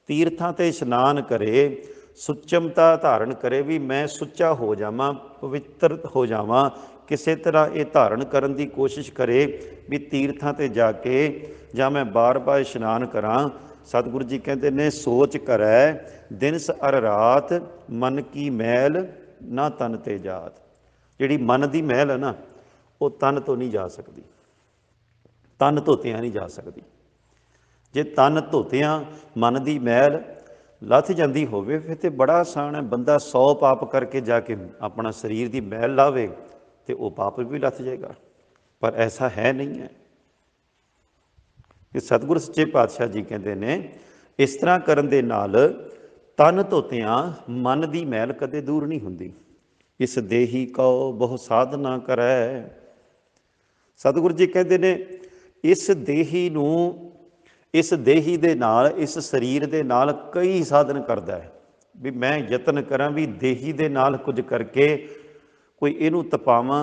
ਤੀਰਥਾਂ ਤੇ ਇਸ਼ਨਾਨ ਕਰੇ ਸੁਚਮਤਾ ਧਾਰਨ ਕਰੇ ਵੀ ਮੈਂ ਸੁੱਚਾ ਹੋ ਜਾਵਾਂ ਪਵਿੱਤਰ ਹੋ ਜਾਵਾਂ ਕਿਸੇ ਤਰ੍ਹਾਂ ਇਹ ਧਾਰਨ ਕਰਨ ਦੀ ਕੋਸ਼ਿਸ਼ ਕਰੇ ਵੀ ਤੀਰਥਾਂ ਤੇ ਜਾ ਕੇ ਜਾਂ ਮੈਂ ਬਾਰ-ਬਾਰ ਇਸ਼ਨਾਨ ਕਰਾਂ ਸਤਿਗੁਰੂ ਜੀ ਕਹਿੰਦੇ ਨੇ ਸੋਚ ਕਰੈ ਦਿਨ ਸਰ ਰਾਤ ਮਨ ਕੀ ਮੈਲ ਨਾ ਤਨ ਤੇ ਜਾਤ ਜਿਹੜੀ ਮਨ ਦੀ ਮਹਿਲ ਹੈ ਨਾ ਉਹ ਤਨ ਤੋਂ ਨਹੀਂ ਜਾ ਸਕਦੀ ਤਨ ਧੋਤਿਆਂ ਨਹੀਂ ਜਾ ਸਕਦੀ ਜੇ ਤਨ ਧੋਤਿਆਂ ਮਨ ਦੀ ਮਹਿਲ ਲੱਥ ਜਾਂਦੀ ਹੋਵੇ ਫਿਰ ਤੇ ਬੜਾ ਆਸਾਨ ਹੈ ਬੰਦਾ 100 ਪਾਪ ਕਰਕੇ ਜਾ ਕੇ ਆਪਣਾ ਸਰੀਰ ਦੀ ਮਹਿਲ ਲਾਵੇ ਤੇ ਉਹ ਪਾਪ ਵੀ ਲੱਥ ਜਾਏਗਾ ਪਰ ਐਸਾ ਹੈ ਨਹੀਂ ਹੈ ਕਿ ਸਤਿਗੁਰ ਸੱਚੇ ਪਾਤਸ਼ਾਹ ਜੀ ਕਹਿੰਦੇ ਨੇ ਇਸ ਤਰ੍ਹਾਂ ਕਰਨ ਦੇ ਨਾਲ ਤਨ ਧੋਤਿਆਂ ਮਨ ਦੀ ਮੈਲ ਕਦੇ ਦੂਰ ਨਹੀਂ ਹੁੰਦੀ ਇਸ ਦੇਹੀ ਕੋ ਬਹੁ ਸਾਧਨਾ ਕਰੈ ਸਤਿਗੁਰ ਜੀ ਕਹਿੰਦੇ ਨੇ ਇਸ ਦੇਹੀ ਨੂੰ ਇਸ ਦੇਹੀ ਦੇ ਨਾਲ ਇਸ ਸਰੀਰ ਦੇ ਨਾਲ ਕਈ ਸਾਧਨ ਕਰਦਾ ਹੈ ਵੀ ਮੈਂ ਯਤਨ ਕਰਾਂ ਵੀ ਦੇਹੀ ਦੇ ਨਾਲ ਕੁਝ ਕਰਕੇ ਕੋਈ ਇਹਨੂੰ ਤਪਾਵਾਂ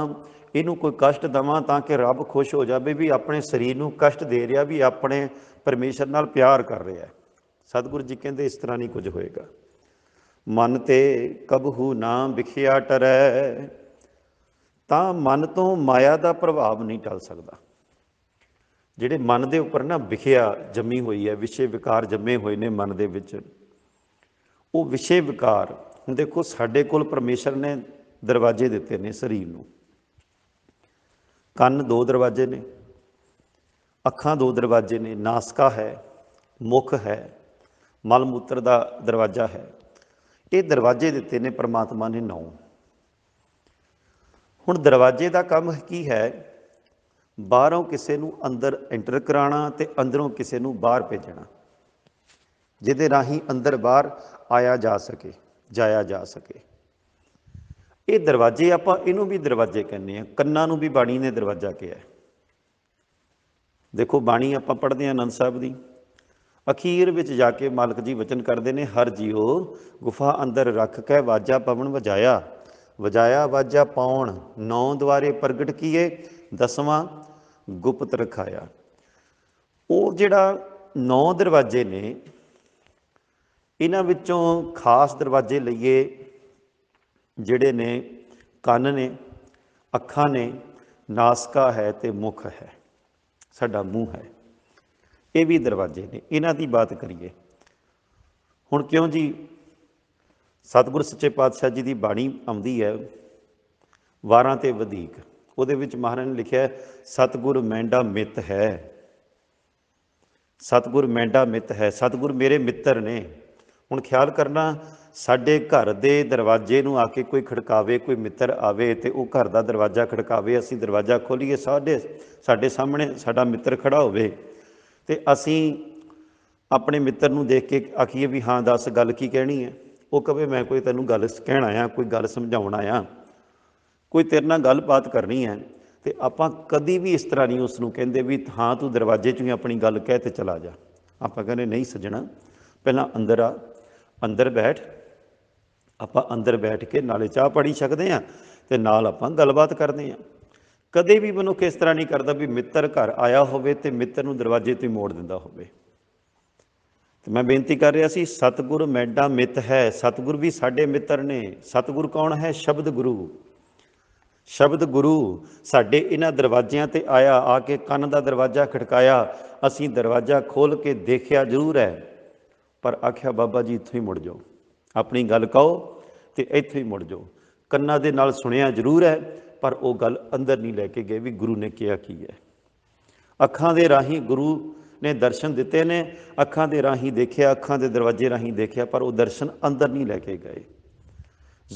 ਇਹਨੂੰ ਕੋਈ ਕਸ਼ਟ ਦਵਾਂ ਤਾਂ ਕਿ ਰੱਬ ਖੁਸ਼ ਹੋ ਜਾਵੇ ਵੀ ਆਪਣੇ ਸਰੀਰ ਨੂੰ ਕਸ਼ਟ ਦੇ ਰਿਹਾ ਵੀ ਆਪਣੇ ਪਰਮੇਸ਼ਰ ਨਾਲ ਪਿਆਰ ਕਰ ਰਿਹਾ ਸਤਿਗੁਰੂ ਜੀ ਕਹਿੰਦੇ ਇਸ ਤਰ੍ਹਾਂ ਨਹੀਂ ਕੁਝ ਹੋਏਗਾ ਮਨ ਤੇ ਕਬਹੂ ਨਾ ਵਿਖਿਆ ਟਰੈ ਤਾਂ ਮਨ ਤੋਂ ਮਾਇਆ ਦਾ ਪ੍ਰਭਾਵ ਨਹੀਂ ਟਲ ਸਕਦਾ ਜਿਹੜੇ ਮਨ ਦੇ ਉੱਪਰ ਨਾ ਵਿਖਿਆ ਜੰਮੀ ਹੋਈ ਹੈ ਵਿਸ਼ੇ ਵਿਕਾਰ ਜੰਮੇ ਹੋਏ ਨੇ ਮਨ ਦੇ ਵਿੱਚ ਉਹ ਵਿਸ਼ੇ ਵਿਕਾਰ ਹੁਣ ਦੇਖੋ ਸਾਡੇ ਕੋਲ ਪਰਮੇਸ਼ਰ ਨੇ ਦਰਵਾਜ਼ੇ ਦਿੱਤੇ ਨੇ ਸਰੀਰ ਨੂੰ ਕੰਨ ਦੋ ਦਰਵਾਜ਼ੇ ਨੇ ਅੱਖਾਂ ਦੋ ਦਰਵਾਜ਼ੇ ਨੇ ਨਾਸਕਾ ਹੈ ਮੁਖ ਹੈ ਮਲ ਮੂਤਰ ਦਾ ਦਰਵਾਜ਼ਾ ਹੈ ਇਹ ਦਰਵਾਜ਼ੇ ਦਿੱਤੇ ਨੇ ਪ੍ਰਮਾਤਮਾ ਨੇ ਨੌ ਹੁਣ ਦਰਵਾਜ਼ੇ ਦਾ ਕੰਮ ਕੀ ਹੈ ਬਾਹਰੋਂ ਕਿਸੇ ਨੂੰ ਅੰਦਰ ਐਂਟਰ ਕਰਾਣਾ ਤੇ ਅੰਦਰੋਂ ਕਿਸੇ ਨੂੰ ਬਾਹਰ ਭੇਜਣਾ ਜਿਹਦੇ ਰਾਹੀਂ ਅੰਦਰ ਬਾਹਰ ਆਇਆ ਜਾ ਸਕੇ ਜਾਇਆ ਜਾ ਸਕੇ ਇਹ ਦਰਵਾਜ਼ੇ ਆਪਾਂ ਇਹਨੂੰ ਵੀ ਦਰਵਾਜ਼ੇ ਕਹਿੰਦੇ ਆ ਕੰਨਾਂ ਨੂੰ ਵੀ ਬਾਣੀ ਨੇ ਦਰਵਾਜ਼ਾ ਕਿਹਾ ਦੇਖੋ ਬਾਣੀ ਆਪਾਂ ਪੜ੍ਹਦੇ ਆ ਅਨੰਦ ਸਾਹਿਬ ਦੀ ਅਖੀਰ ਵਿੱਚ ਜਾ ਕੇ ਮਾਲਕ ਜੀ ਵਚਨ ਕਰਦੇ ਨੇ ਹਰ ਜੀਉ ਗੁਫਾ ਅੰਦਰ ਰੱਖ ਕੇ ਵਾਜਾ ਪਵਨ ਵਜਾਇਆ ਵਜਾਇਆ ਵਾਜਾ ਪਾਉਣ ਨੌ ਦੁਆਰੇ ਪ੍ਰਗਟ ਕੀਏ ਦਸਵਾਂ ਗੁਪਤ ਰਖਾਇਆ ਉਹ ਜਿਹੜਾ ਨੌ ਦਰਵਾਜ਼ੇ ਨੇ ਇਹਨਾਂ ਵਿੱਚੋਂ ਖਾਸ ਦਰਵਾਜ਼ੇ ਲਈਏ ਜਿਹੜੇ ਨੇ ਕੰਨ ਨੇ ਅੱਖਾਂ ਨੇ ਨਾਸਕਾ ਹੈ ਤੇ ਮੁਖ ਹੈ ਸਾਡਾ ਮੂੰਹ ਹੈ ਇਹ ਵੀ ਦਰਵਾਜ਼ੇ ਨੇ ਇਹਨਾਂ ਦੀ ਬਾਤ ਕਰੀਏ ਹੁਣ ਕਿਉਂ ਜੀ ਸਤਿਗੁਰ ਸੱਚੇ ਪਾਤਸ਼ਾਹ ਜੀ ਦੀ ਬਾਣੀ ਆਉਂਦੀ ਹੈ ਵਾਰਾਂ ਤੇ ਵਧੇਕ ਉਹਦੇ ਵਿੱਚ ਮਹਾਰਾਜ ਨੇ ਲਿਖਿਆ ਸਤਿਗੁਰ ਮੈਂਡਾ ਮਿੱਤ ਹੈ ਸਤਿਗੁਰ ਮੈਂਡਾ ਮਿੱਤ ਹੈ ਸਤਿਗੁਰ ਮੇਰੇ ਮਿੱਤਰ ਨੇ ਹੁਣ ਖਿਆਲ ਕਰਨਾ ਸਾਡੇ ਘਰ ਦੇ ਦਰਵਾਜ਼ੇ ਨੂੰ ਆ ਕੇ ਕੋਈ ਖੜਕਾਵੇ ਕੋਈ ਮਿੱਤਰ ਆਵੇ ਤੇ ਉਹ ਘਰ ਦਾ ਦਰਵਾਜ਼ਾ ਖੜਕਾਵੇ ਅਸੀਂ ਦਰਵਾਜ਼ਾ ਖੋਲੀਏ ਸਾਡੇ ਸਾਡੇ ਸਾਹਮਣੇ ਸਾਡਾ ਮਿੱਤਰ ਖੜਾ ਹੋਵੇ ਤੇ ਅਸੀਂ ਆਪਣੇ ਮਿੱਤਰ ਨੂੰ ਦੇਖ ਕੇ ਆਖੀਏ ਵੀ ਹਾਂ ਦੱਸ ਗੱਲ ਕੀ ਕਹਿਣੀ ਹੈ ਉਹ ਕਵੇ ਮੈਂ ਕੋਈ ਤੈਨੂੰ ਗੱਲ ਕਹਿਣ ਆਇਆ ਕੋਈ ਗੱਲ ਸਮਝਾਉਣ ਆਇਆ ਕੋਈ ਤੇਰੇ ਨਾਲ ਗੱਲਬਾਤ ਕਰਨੀ ਹੈ ਤੇ ਆਪਾਂ ਕਦੀ ਵੀ ਇਸ ਤਰ੍ਹਾਂ ਨਹੀਂ ਉਸ ਨੂੰ ਕਹਿੰਦੇ ਵੀ ਹਾਂ ਤੂੰ ਦਰਵਾਜ਼ੇ 'ਚੋਂ ਹੀ ਆਪਣੀ ਗੱਲ ਕਹਿ ਤੇ ਚਲਾ ਜਾ ਆਪਾਂ ਕਹਿੰਦੇ ਨਹੀਂ ਸੱਜਣਾ ਪਹਿਲਾਂ ਅੰਦਰ ਆ ਅੰਦਰ ਬੈਠ ਆਪਾਂ ਅੰਦਰ ਬੈਠ ਕੇ ਨਾਲੇ ਚਾਹ ਪਾਣੀ ਛਕਦੇ ਆ ਤੇ ਨਾਲ ਆਪਾਂ ਗੱਲਬਾਤ ਕਰਦੇ ਆ ਕਦੇ ਵੀ ਮਨੁੱਖ ਇਸ ਤਰ੍ਹਾਂ ਨਹੀਂ ਕਰਦਾ ਵੀ ਮਿੱਤਰ ਘਰ ਆਇਆ ਹੋਵੇ ਤੇ ਮਿੱਤਰ ਨੂੰ ਦਰਵਾਜ਼ੇ ਤੇ ਮੋੜ ਦਿੰਦਾ ਹੋਵੇ ਤੇ ਮੈਂ ਬੇਨਤੀ ਕਰ ਰਿਹਾ ਸੀ ਸਤਿਗੁਰ ਮੈਡਾ ਮਿੱਤ ਹੈ ਸਤਿਗੁਰ ਵੀ ਸਾਡੇ ਮਿੱਤਰ ਨੇ ਸਤਿਗੁਰ ਕੌਣ ਹੈ ਸ਼ਬਦ ਗੁਰੂ ਸ਼ਬਦ ਗੁਰੂ ਸਾਡੇ ਇਹਨਾਂ ਦਰਵਾਜ਼ਿਆਂ ਤੇ ਆਇਆ ਆ ਕੇ ਕੰਨ ਦਾ ਦਰਵਾਜ਼ਾ ਖੜਕਾਇਆ ਅਸੀਂ ਦਰਵਾਜ਼ਾ ਖੋਲ ਕੇ ਦੇਖਿਆ ਜ਼ਰੂਰ ਹੈ ਪਰ ਆਖਿਆ ਬਾਬਾ ਜੀ ਇੱਥੇ ਹੀ ਮੁੜ ਜਾਓ ਆਪਣੀ ਗੱਲ ਕਹੋ ਤੇ ਇੱਥੇ ਹੀ ਮੁੜ ਜਾਓ ਕੰਨਾਂ ਦੇ ਨਾਲ ਸੁਣਿਆ ਜ਼ਰੂਰ ਹੈ ਪਰ ਉਹ ਗੱਲ ਅੰਦਰ ਨਹੀਂ ਲੈ ਕੇ ਗਏ ਵੀ ਗੁਰੂ ਨੇ ਕਿਹਾ ਕੀ ਹੈ ਅੱਖਾਂ ਦੇ ਰਾਹੀਂ ਗੁਰੂ ਨੇ ਦਰਸ਼ਨ ਦਿੱਤੇ ਨੇ ਅੱਖਾਂ ਦੇ ਰਾਹੀਂ ਦੇਖਿਆ ਅੱਖਾਂ ਦੇ ਦਰਵਾਜ਼ੇ ਰਾਹੀਂ ਦੇਖਿਆ ਪਰ ਉਹ ਦਰਸ਼ਨ ਅੰਦਰ ਨਹੀਂ ਲੈ ਕੇ ਗਏ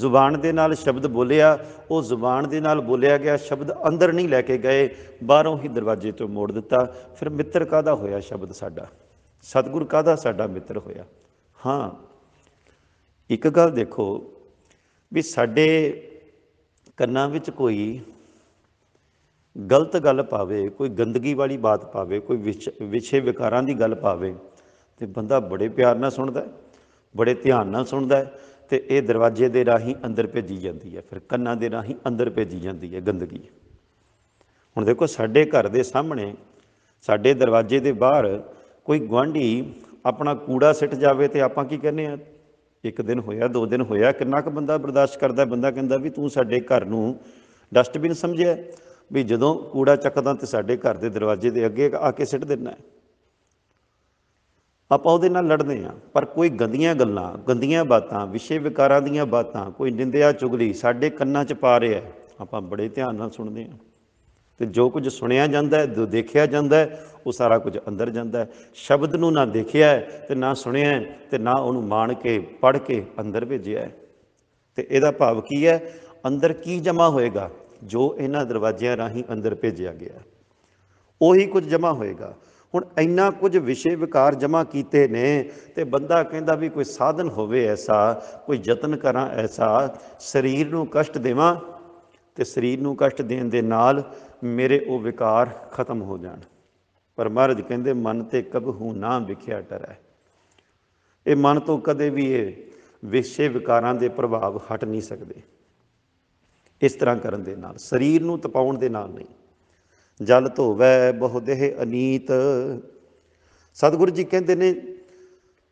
ਜ਼ੁਬਾਨ ਦੇ ਨਾਲ ਸ਼ਬਦ ਬੋਲਿਆ ਉਹ ਜ਼ੁਬਾਨ ਦੇ ਨਾਲ ਬੋਲਿਆ ਗਿਆ ਸ਼ਬਦ ਅੰਦਰ ਨਹੀਂ ਲੈ ਕੇ ਗਏ ਬਾਹਰੋਂ ਹੀ ਦਰਵਾਜ਼ੇ ਤੋਂ ਮੋੜ ਦਿੱਤਾ ਫਿਰ ਮਿੱਤਰ ਕਾਦਾ ਹੋਇਆ ਸ਼ਬਦ ਸਾਡਾ ਸਤਿਗੁਰ ਕਾਦਾ ਸਾਡਾ ਮਿੱਤਰ ਹੋਇਆ ਹਾਂ ਇੱਕ ਗੱਲ ਦੇਖੋ ਵੀ ਸਾਡੇ ਕੰਨਾਂ ਵਿੱਚ ਕੋਈ ਗਲਤ ਗੱਲ ਪਾਵੇ ਕੋਈ ਗੰਦਗੀ ਵਾਲੀ ਬਾਤ ਪਾਵੇ ਕੋਈ ਵਿਛੇ ਵਿਕਾਰਾਂ ਦੀ ਗੱਲ ਪਾਵੇ ਤੇ ਬੰਦਾ ਬੜੇ ਪਿਆਰ ਨਾਲ ਸੁਣਦਾ ਹੈ ਬੜੇ ਧਿਆਨ ਨਾਲ ਸੁਣਦਾ ਹੈ ਤੇ ਇਹ ਦਰਵਾਜ਼ੇ ਦੇ ਰਾਹੀਂ ਅੰਦਰ ਭੇਜੀ ਜਾਂਦੀ ਹੈ ਫਿਰ ਕੰਨਾਂ ਦੇ ਰਾਹੀਂ ਅੰਦਰ ਭੇਜੀ ਜਾਂਦੀ ਹੈ ਗੰਦਗੀ ਹੁਣ ਦੇਖੋ ਸਾਡੇ ਘਰ ਦੇ ਸਾਹਮਣੇ ਸਾਡੇ ਦਰਵਾਜ਼ੇ ਦੇ ਬਾਹਰ ਕੋਈ ਗਵਾਂਢੀ ਆਪਣਾ ਕੂੜਾ ਸਿੱਟ ਜਾਵੇ ਤੇ ਆਪਾਂ ਕੀ ਕਹਿੰਨੇ ਆ ਇੱਕ ਦਿਨ ਹੋਇਆ ਦੋ ਦਿਨ ਹੋਇਆ ਕਿੰਨਾ ਕੁ ਬੰਦਾ ਬਰਦਾਸ਼ਤ ਕਰਦਾ ਬੰਦਾ ਕਹਿੰਦਾ ਵੀ ਤੂੰ ਸਾਡੇ ਘਰ ਨੂੰ ਡਸਟਬਿਨ ਸਮਝਿਆ ਵੀ ਜਦੋਂ ਕੂੜਾ ਚੱਕਦਾ ਤੇ ਸਾਡੇ ਘਰ ਦੇ ਦਰਵਾਜ਼ੇ ਦੇ ਅੱਗੇ ਆ ਕੇ ਸਿੱਟ ਦਿੰਦਾ ਹੈ ਆਪਾਂ ਉਹਦੇ ਨਾਲ ਲੜਦੇ ਆ ਪਰ ਕੋਈ ਗੰਦੀਆਂ ਗੱਲਾਂ ਗੰਦੀਆਂ ਬਾਤਾਂ ਵਿਸ਼ੇ ਵਿਕਾਰਾਂ ਦੀਆਂ ਬਾਤਾਂ ਕੋਈ ਨਿੰਦਿਆ ਚੁਗਲੀ ਸਾਡੇ ਕੰਨਾਂ 'ਚ ਪਾ ਰਿਹਾ ਆਪਾਂ ਬੜੇ ਧਿਆਨ ਨਾਲ ਸੁਣਦੇ ਆ ਤੇ ਜੋ ਕੁਝ ਸੁਣਿਆ ਜਾਂਦਾ ਹੈ ਜੋ ਦੇਖਿਆ ਜਾਂਦਾ ਹੈ ਉਹ ਸਾਰਾ ਕੁਝ ਅੰਦਰ ਜਾਂਦਾ ਹੈ ਸ਼ਬਦ ਨੂੰ ਨਾ ਦੇਖਿਆ ਤੇ ਨਾ ਸੁਣਿਆ ਤੇ ਨਾ ਉਹਨੂੰ ਮਾਣ ਕੇ ਪੜ ਕੇ ਅੰਦਰ ਭੇਜਿਆ ਤੇ ਇਹਦਾ ਭਾਵ ਕੀ ਹੈ ਅੰਦਰ ਕੀ ਜਮਾ ਹੋਏਗਾ ਜੋ ਇਹਨਾਂ ਦਰਵਾਜ਼ਿਆਂ ਰਾਹੀਂ ਅੰਦਰ ਭੇਜਿਆ ਗਿਆ ਉਹੀ ਕੁਝ ਜਮਾ ਹੋਏਗਾ ਹੁਣ ਇੰਨਾ ਕੁਝ ਵਿਸ਼ੇ ਵਿਕਾਰ ਜਮਾ ਕੀਤੇ ਨੇ ਤੇ ਬੰਦਾ ਕਹਿੰਦਾ ਵੀ ਕੋਈ ਸਾਧਨ ਹੋਵੇ ਐਸਾ ਕੋਈ ਯਤਨ ਕਰਾਂ ਐਸਾ ਸਰੀਰ ਨੂੰ ਕਸ਼ਟ ਦੇਵਾਂ ਤੇ ਸਰੀਰ ਨੂੰ ਕਸ਼ਟ ਦੇਣ ਦੇ ਨਾਲ ਮੇਰੇ ਉਹ ਵਿਕਾਰ ਖਤਮ ਹੋ ਜਾਣ ਪਰ ਮਹਾਰਾਜ ਕਹਿੰਦੇ ਮਨ ਤੇ ਕਬਹੂ ਨਾ ਵਿਖਿਆ ਟਰੈ ਇਹ ਮਨ ਤੋਂ ਕਦੇ ਵੀ ਇਹ ਵਿਸ਼ੇ ਵਿਕਾਰਾਂ ਦੇ ਪ੍ਰਭਾਵ ਹਟ ਨਹੀਂ ਸਕਦੇ ਇਸ ਤਰ੍ਹਾਂ ਕਰਨ ਦੇ ਨਾਲ ਸਰੀਰ ਨੂੰ ਤਪਾਉਣ ਦੇ ਨਾਲ ਨਹੀਂ ਜਲ ਧੋਵੈ ਬਹੁ ਦੇਹ ਅਨੀਤ ਸਤਿਗੁਰੂ ਜੀ ਕਹਿੰਦੇ ਨੇ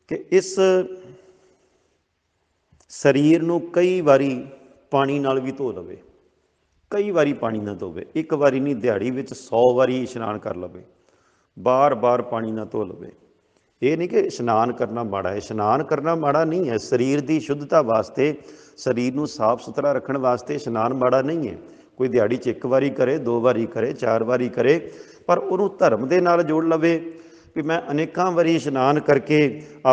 ਕਿ ਇਸ ਸਰੀਰ ਨੂੰ ਕਈ ਵਾਰੀ ਪਾਣੀ ਨਾਲ ਵੀ ਧੋ ਲਵੇ ਕਈ ਵਾਰੀ ਪਾਣੀ ਨਾ ਧੋਵੇ ਇੱਕ ਵਾਰੀ ਨਹੀਂ ਦਿਹਾੜੀ ਵਿੱਚ 100 ਵਾਰੀ ਇਸ਼ਨਾਨ ਕਰ ਲਵੇ ਬਾਰ-ਬਾਰ ਪਾਣੀ ਨਾ ਧੋ ਲਵੇ ਇਹ ਨਹੀਂ ਕਿ ਇਸ਼ਨਾਨ ਕਰਨਾ ਮਾੜਾ ਹੈ ਇਸ਼ਨਾਨ ਕਰਨਾ ਮਾੜਾ ਨਹੀਂ ਹੈ ਸਰੀਰ ਦੀ ਸ਼ੁੱਧਤਾ ਵਾਸਤੇ ਸਰੀਰ ਨੂੰ ਸਾਫ਼ ਸੁਥਰਾ ਰੱਖਣ ਵਾਸਤੇ ਇਸ਼ਨਾਨ ਮਾੜਾ ਨਹੀਂ ਹੈ ਕੋਈ ਦਿਹਾੜੀ 'ਚ ਇੱਕ ਵਾਰੀ ਕਰੇ ਦੋ ਵਾਰੀ ਕਰੇ ਚਾਰ ਵਾਰੀ ਕਰੇ ਪਰ ਉਹਨੂੰ ਧਰਮ ਦੇ ਨਾਲ ਜੋੜ ਲਵੇ ਕਿ ਮੈਂ ਅਨੇਕਾਂ ਵਾਰੀ ਇਸ਼ਨਾਨ ਕਰਕੇ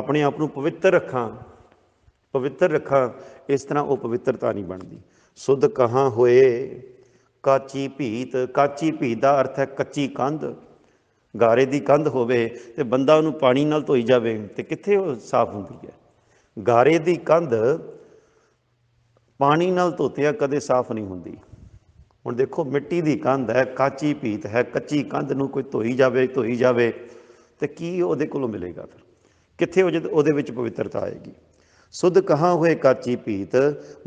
ਆਪਣੇ ਆਪ ਨੂੰ ਪਵਿੱਤਰ ਰੱਖਾਂ ਪਵਿੱਤਰ ਰੱਖਾਂ ਇਸ ਤਰ੍ਹਾਂ ਉਹ ਪਵਿੱਤਰਤਾ ਨਹੀਂ ਬਣਦੀ ਸੁਧ ਕਹਾ ਹੋਏ ਕਾਚੀ ਭੀਤ ਕਾਚੀ ਭੀਤ ਦਾ ਅਰਥ ਹੈ ਕੱਚੀ ਕੰਧ ਗਾਰੇ ਦੀ ਕੰਧ ਹੋਵੇ ਤੇ ਬੰਦਾ ਉਹਨੂੰ ਪਾਣੀ ਨਾਲ ਧੋਈ ਜਾਵੇ ਤੇ ਕਿੱਥੇ ਉਹ ਸਾਫ਼ ਹੁੰਦੀ ਹੈ ਗਾਰੇ ਦੀ ਕੰਧ ਪਾਣੀ ਨਾਲ ਧੋਤਿਆ ਕਦੇ ਸਾਫ਼ ਨਹੀਂ ਹੁੰਦੀ ਹੁਣ ਦੇਖੋ ਮਿੱਟੀ ਦੀ ਕੰਧ ਹੈ ਕਾਚੀ ਭੀਤ ਹੈ ਕੱਚੀ ਕੰਧ ਨੂੰ ਕੋਈ ਧੋਈ ਜਾਵੇ ਧੋਈ ਜਾਵੇ ਤੇ ਕੀ ਉਹਦੇ ਕੋਲੋਂ ਮਿਲੇਗਾ ਫਿਰ ਕਿੱਥੇ ਉਹਦੇ ਵਿੱਚ ਪਵਿੱਤਰਤਾ ਆਏਗੀ ਸੁਧ ਕਹਾ ਹੋਏ ਕਾਚੀ ਭੀਤ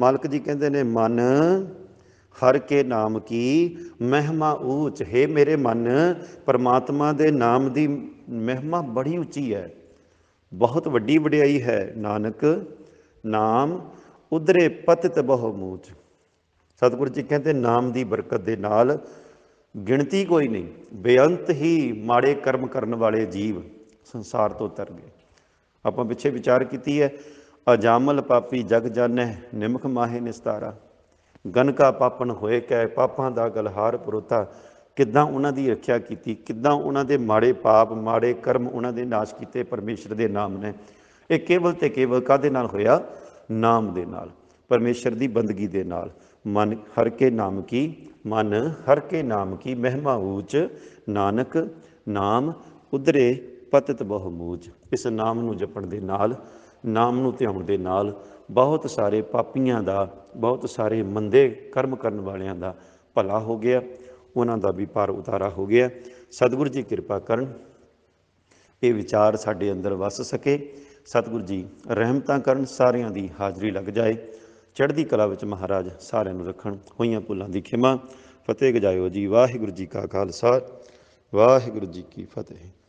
ਮਾਲਕ ਜੀ ਕਹਿੰਦੇ ਨੇ ਮਨ ਹਰ ਕੇ ਨਾਮ ਕੀ ਮਹਿਮਾ ਉੱਚ ਹੈ ਮੇਰੇ ਮਨ ਪਰਮਾਤਮਾ ਦੇ ਨਾਮ ਦੀ ਮਹਿਮਾ ਬੜੀ ਉੱਚੀ ਹੈ ਬਹੁਤ ਵੱਡੀ ਵਡਿਆਈ ਹੈ ਨਾਨਕ ਨਾਮ ਉਧਰੇ ਪਤਿਤ ਬਹੁ ਮੂਚ ਸਤਿਗੁਰੂ ਜੀ ਕਹਿੰਦੇ ਨਾਮ ਦੀ ਬਰਕਤ ਦੇ ਨਾਲ ਗਿਣਤੀ ਕੋਈ ਨਹੀਂ ਬੇਅੰਤ ਹੀ ਮਾੜੇ ਕਰਮ ਕਰਨ ਵਾਲੇ ਜੀਵ ਸੰਸਾਰ ਤੋਂ ਤਰ ਗਏ ਆਪਾਂ ਪਿੱਛੇ ਵਿਚਾਰ ਕੀਤੀ ਹੈ ਅਜਾਮਲ ਪਾਪੀ ਜਗ ਜਾਣੈ ਨਿਮਖ ਮਾਹੇ ਨਿਸਤਾਰਾ ਗਨਕਾ ਪਾਪਨ ਹੋਏ ਕੈ ਪਾਪਾਂ ਦਾ ਗਲਹਾਰ ਪਰੋਤਾ ਕਿਦਾਂ ਉਹਨਾਂ ਦੀ ਰੱਖਿਆ ਕੀਤੀ ਕਿਦਾਂ ਉਹਨਾਂ ਦੇ ਮਾੜੇ ਪਾਪ ਮਾੜੇ ਕਰਮ ਉਹਨਾਂ ਦੇ ਨਾਸ਼ ਕੀਤੇ ਪਰਮੇਸ਼ਰ ਦੇ ਨਾਮ ਨੇ ਇਹ ਕੇਵਲ ਤੇ ਕੇਵਲ ਕਾਦੇ ਨਾਲ ਹੋਇਆ ਨਾਮ ਦੇ ਨਾਲ ਪਰਮੇਸ਼ਰ ਦੀ ਬੰਦਗੀ ਦੇ ਨਾਲ ਮਨ ਹਰ ਕੇ ਨਾਮ ਕੀ ਮਨ ਹਰ ਕੇ ਨਾਮ ਕੀ ਮਹਿਮਾ ਊਚ ਨਾਨਕ ਨਾਮ ਉਧਰੇ ਪਤਿਤ ਬਹੁ ਮੂਜ ਇਸ ਨਾਮ ਨੂੰ ਜਪਣ ਦੇ ਨਾਲ ਨਾਮ ਨੂੰ ਧਿਆਉਣ ਦੇ ਨਾਲ ਬਹੁਤ ਸਾਰੇ ਪਾਪੀਆਂ ਦਾ ਬਹੁਤ ਸਾਰੇ ਮੰਦੇ ਕਰਮ ਕਰਨ ਵਾਲਿਆਂ ਦਾ ਭਲਾ ਹੋ ਗਿਆ ਉਹਨਾਂ ਦਾ ਵੀ ਪਾਰ ਉਤਾਰਾ ਹੋ ਗਿਆ ਸਤਿਗੁਰੂ ਜੀ ਕਿਰਪਾ ਕਰਨ ਇਹ ਵਿਚਾਰ ਸਾਡੇ ਅੰਦਰ ਵਸ ਸਕੇ ਸਤਿਗੁਰੂ ਜੀ ਰਹਿਮਤਾਂ ਕਰਨ ਸਾਰਿਆਂ ਦੀ ਹਾਜ਼ਰੀ ਲੱਗ ਜਾਏ ਚੜ੍ਹਦੀ ਕਲਾ ਵਿੱਚ ਮਹਾਰਾਜ ਸਾਰਿਆਂ ਨੂੰ ਰੱਖਣ ਹੋਈਆਂ ਭੁੱਲਾਂ ਦੀ ਖਿਮਾ ਫਤਿਹ ਗਜਾਇਓ ਜੀ ਵਾਹਿਗੁਰੂ ਜੀ ਕਾ ਖਾਲਸਾ ਵਾਹਿਗੁਰੂ ਜੀ ਕੀ ਫਤਿਹ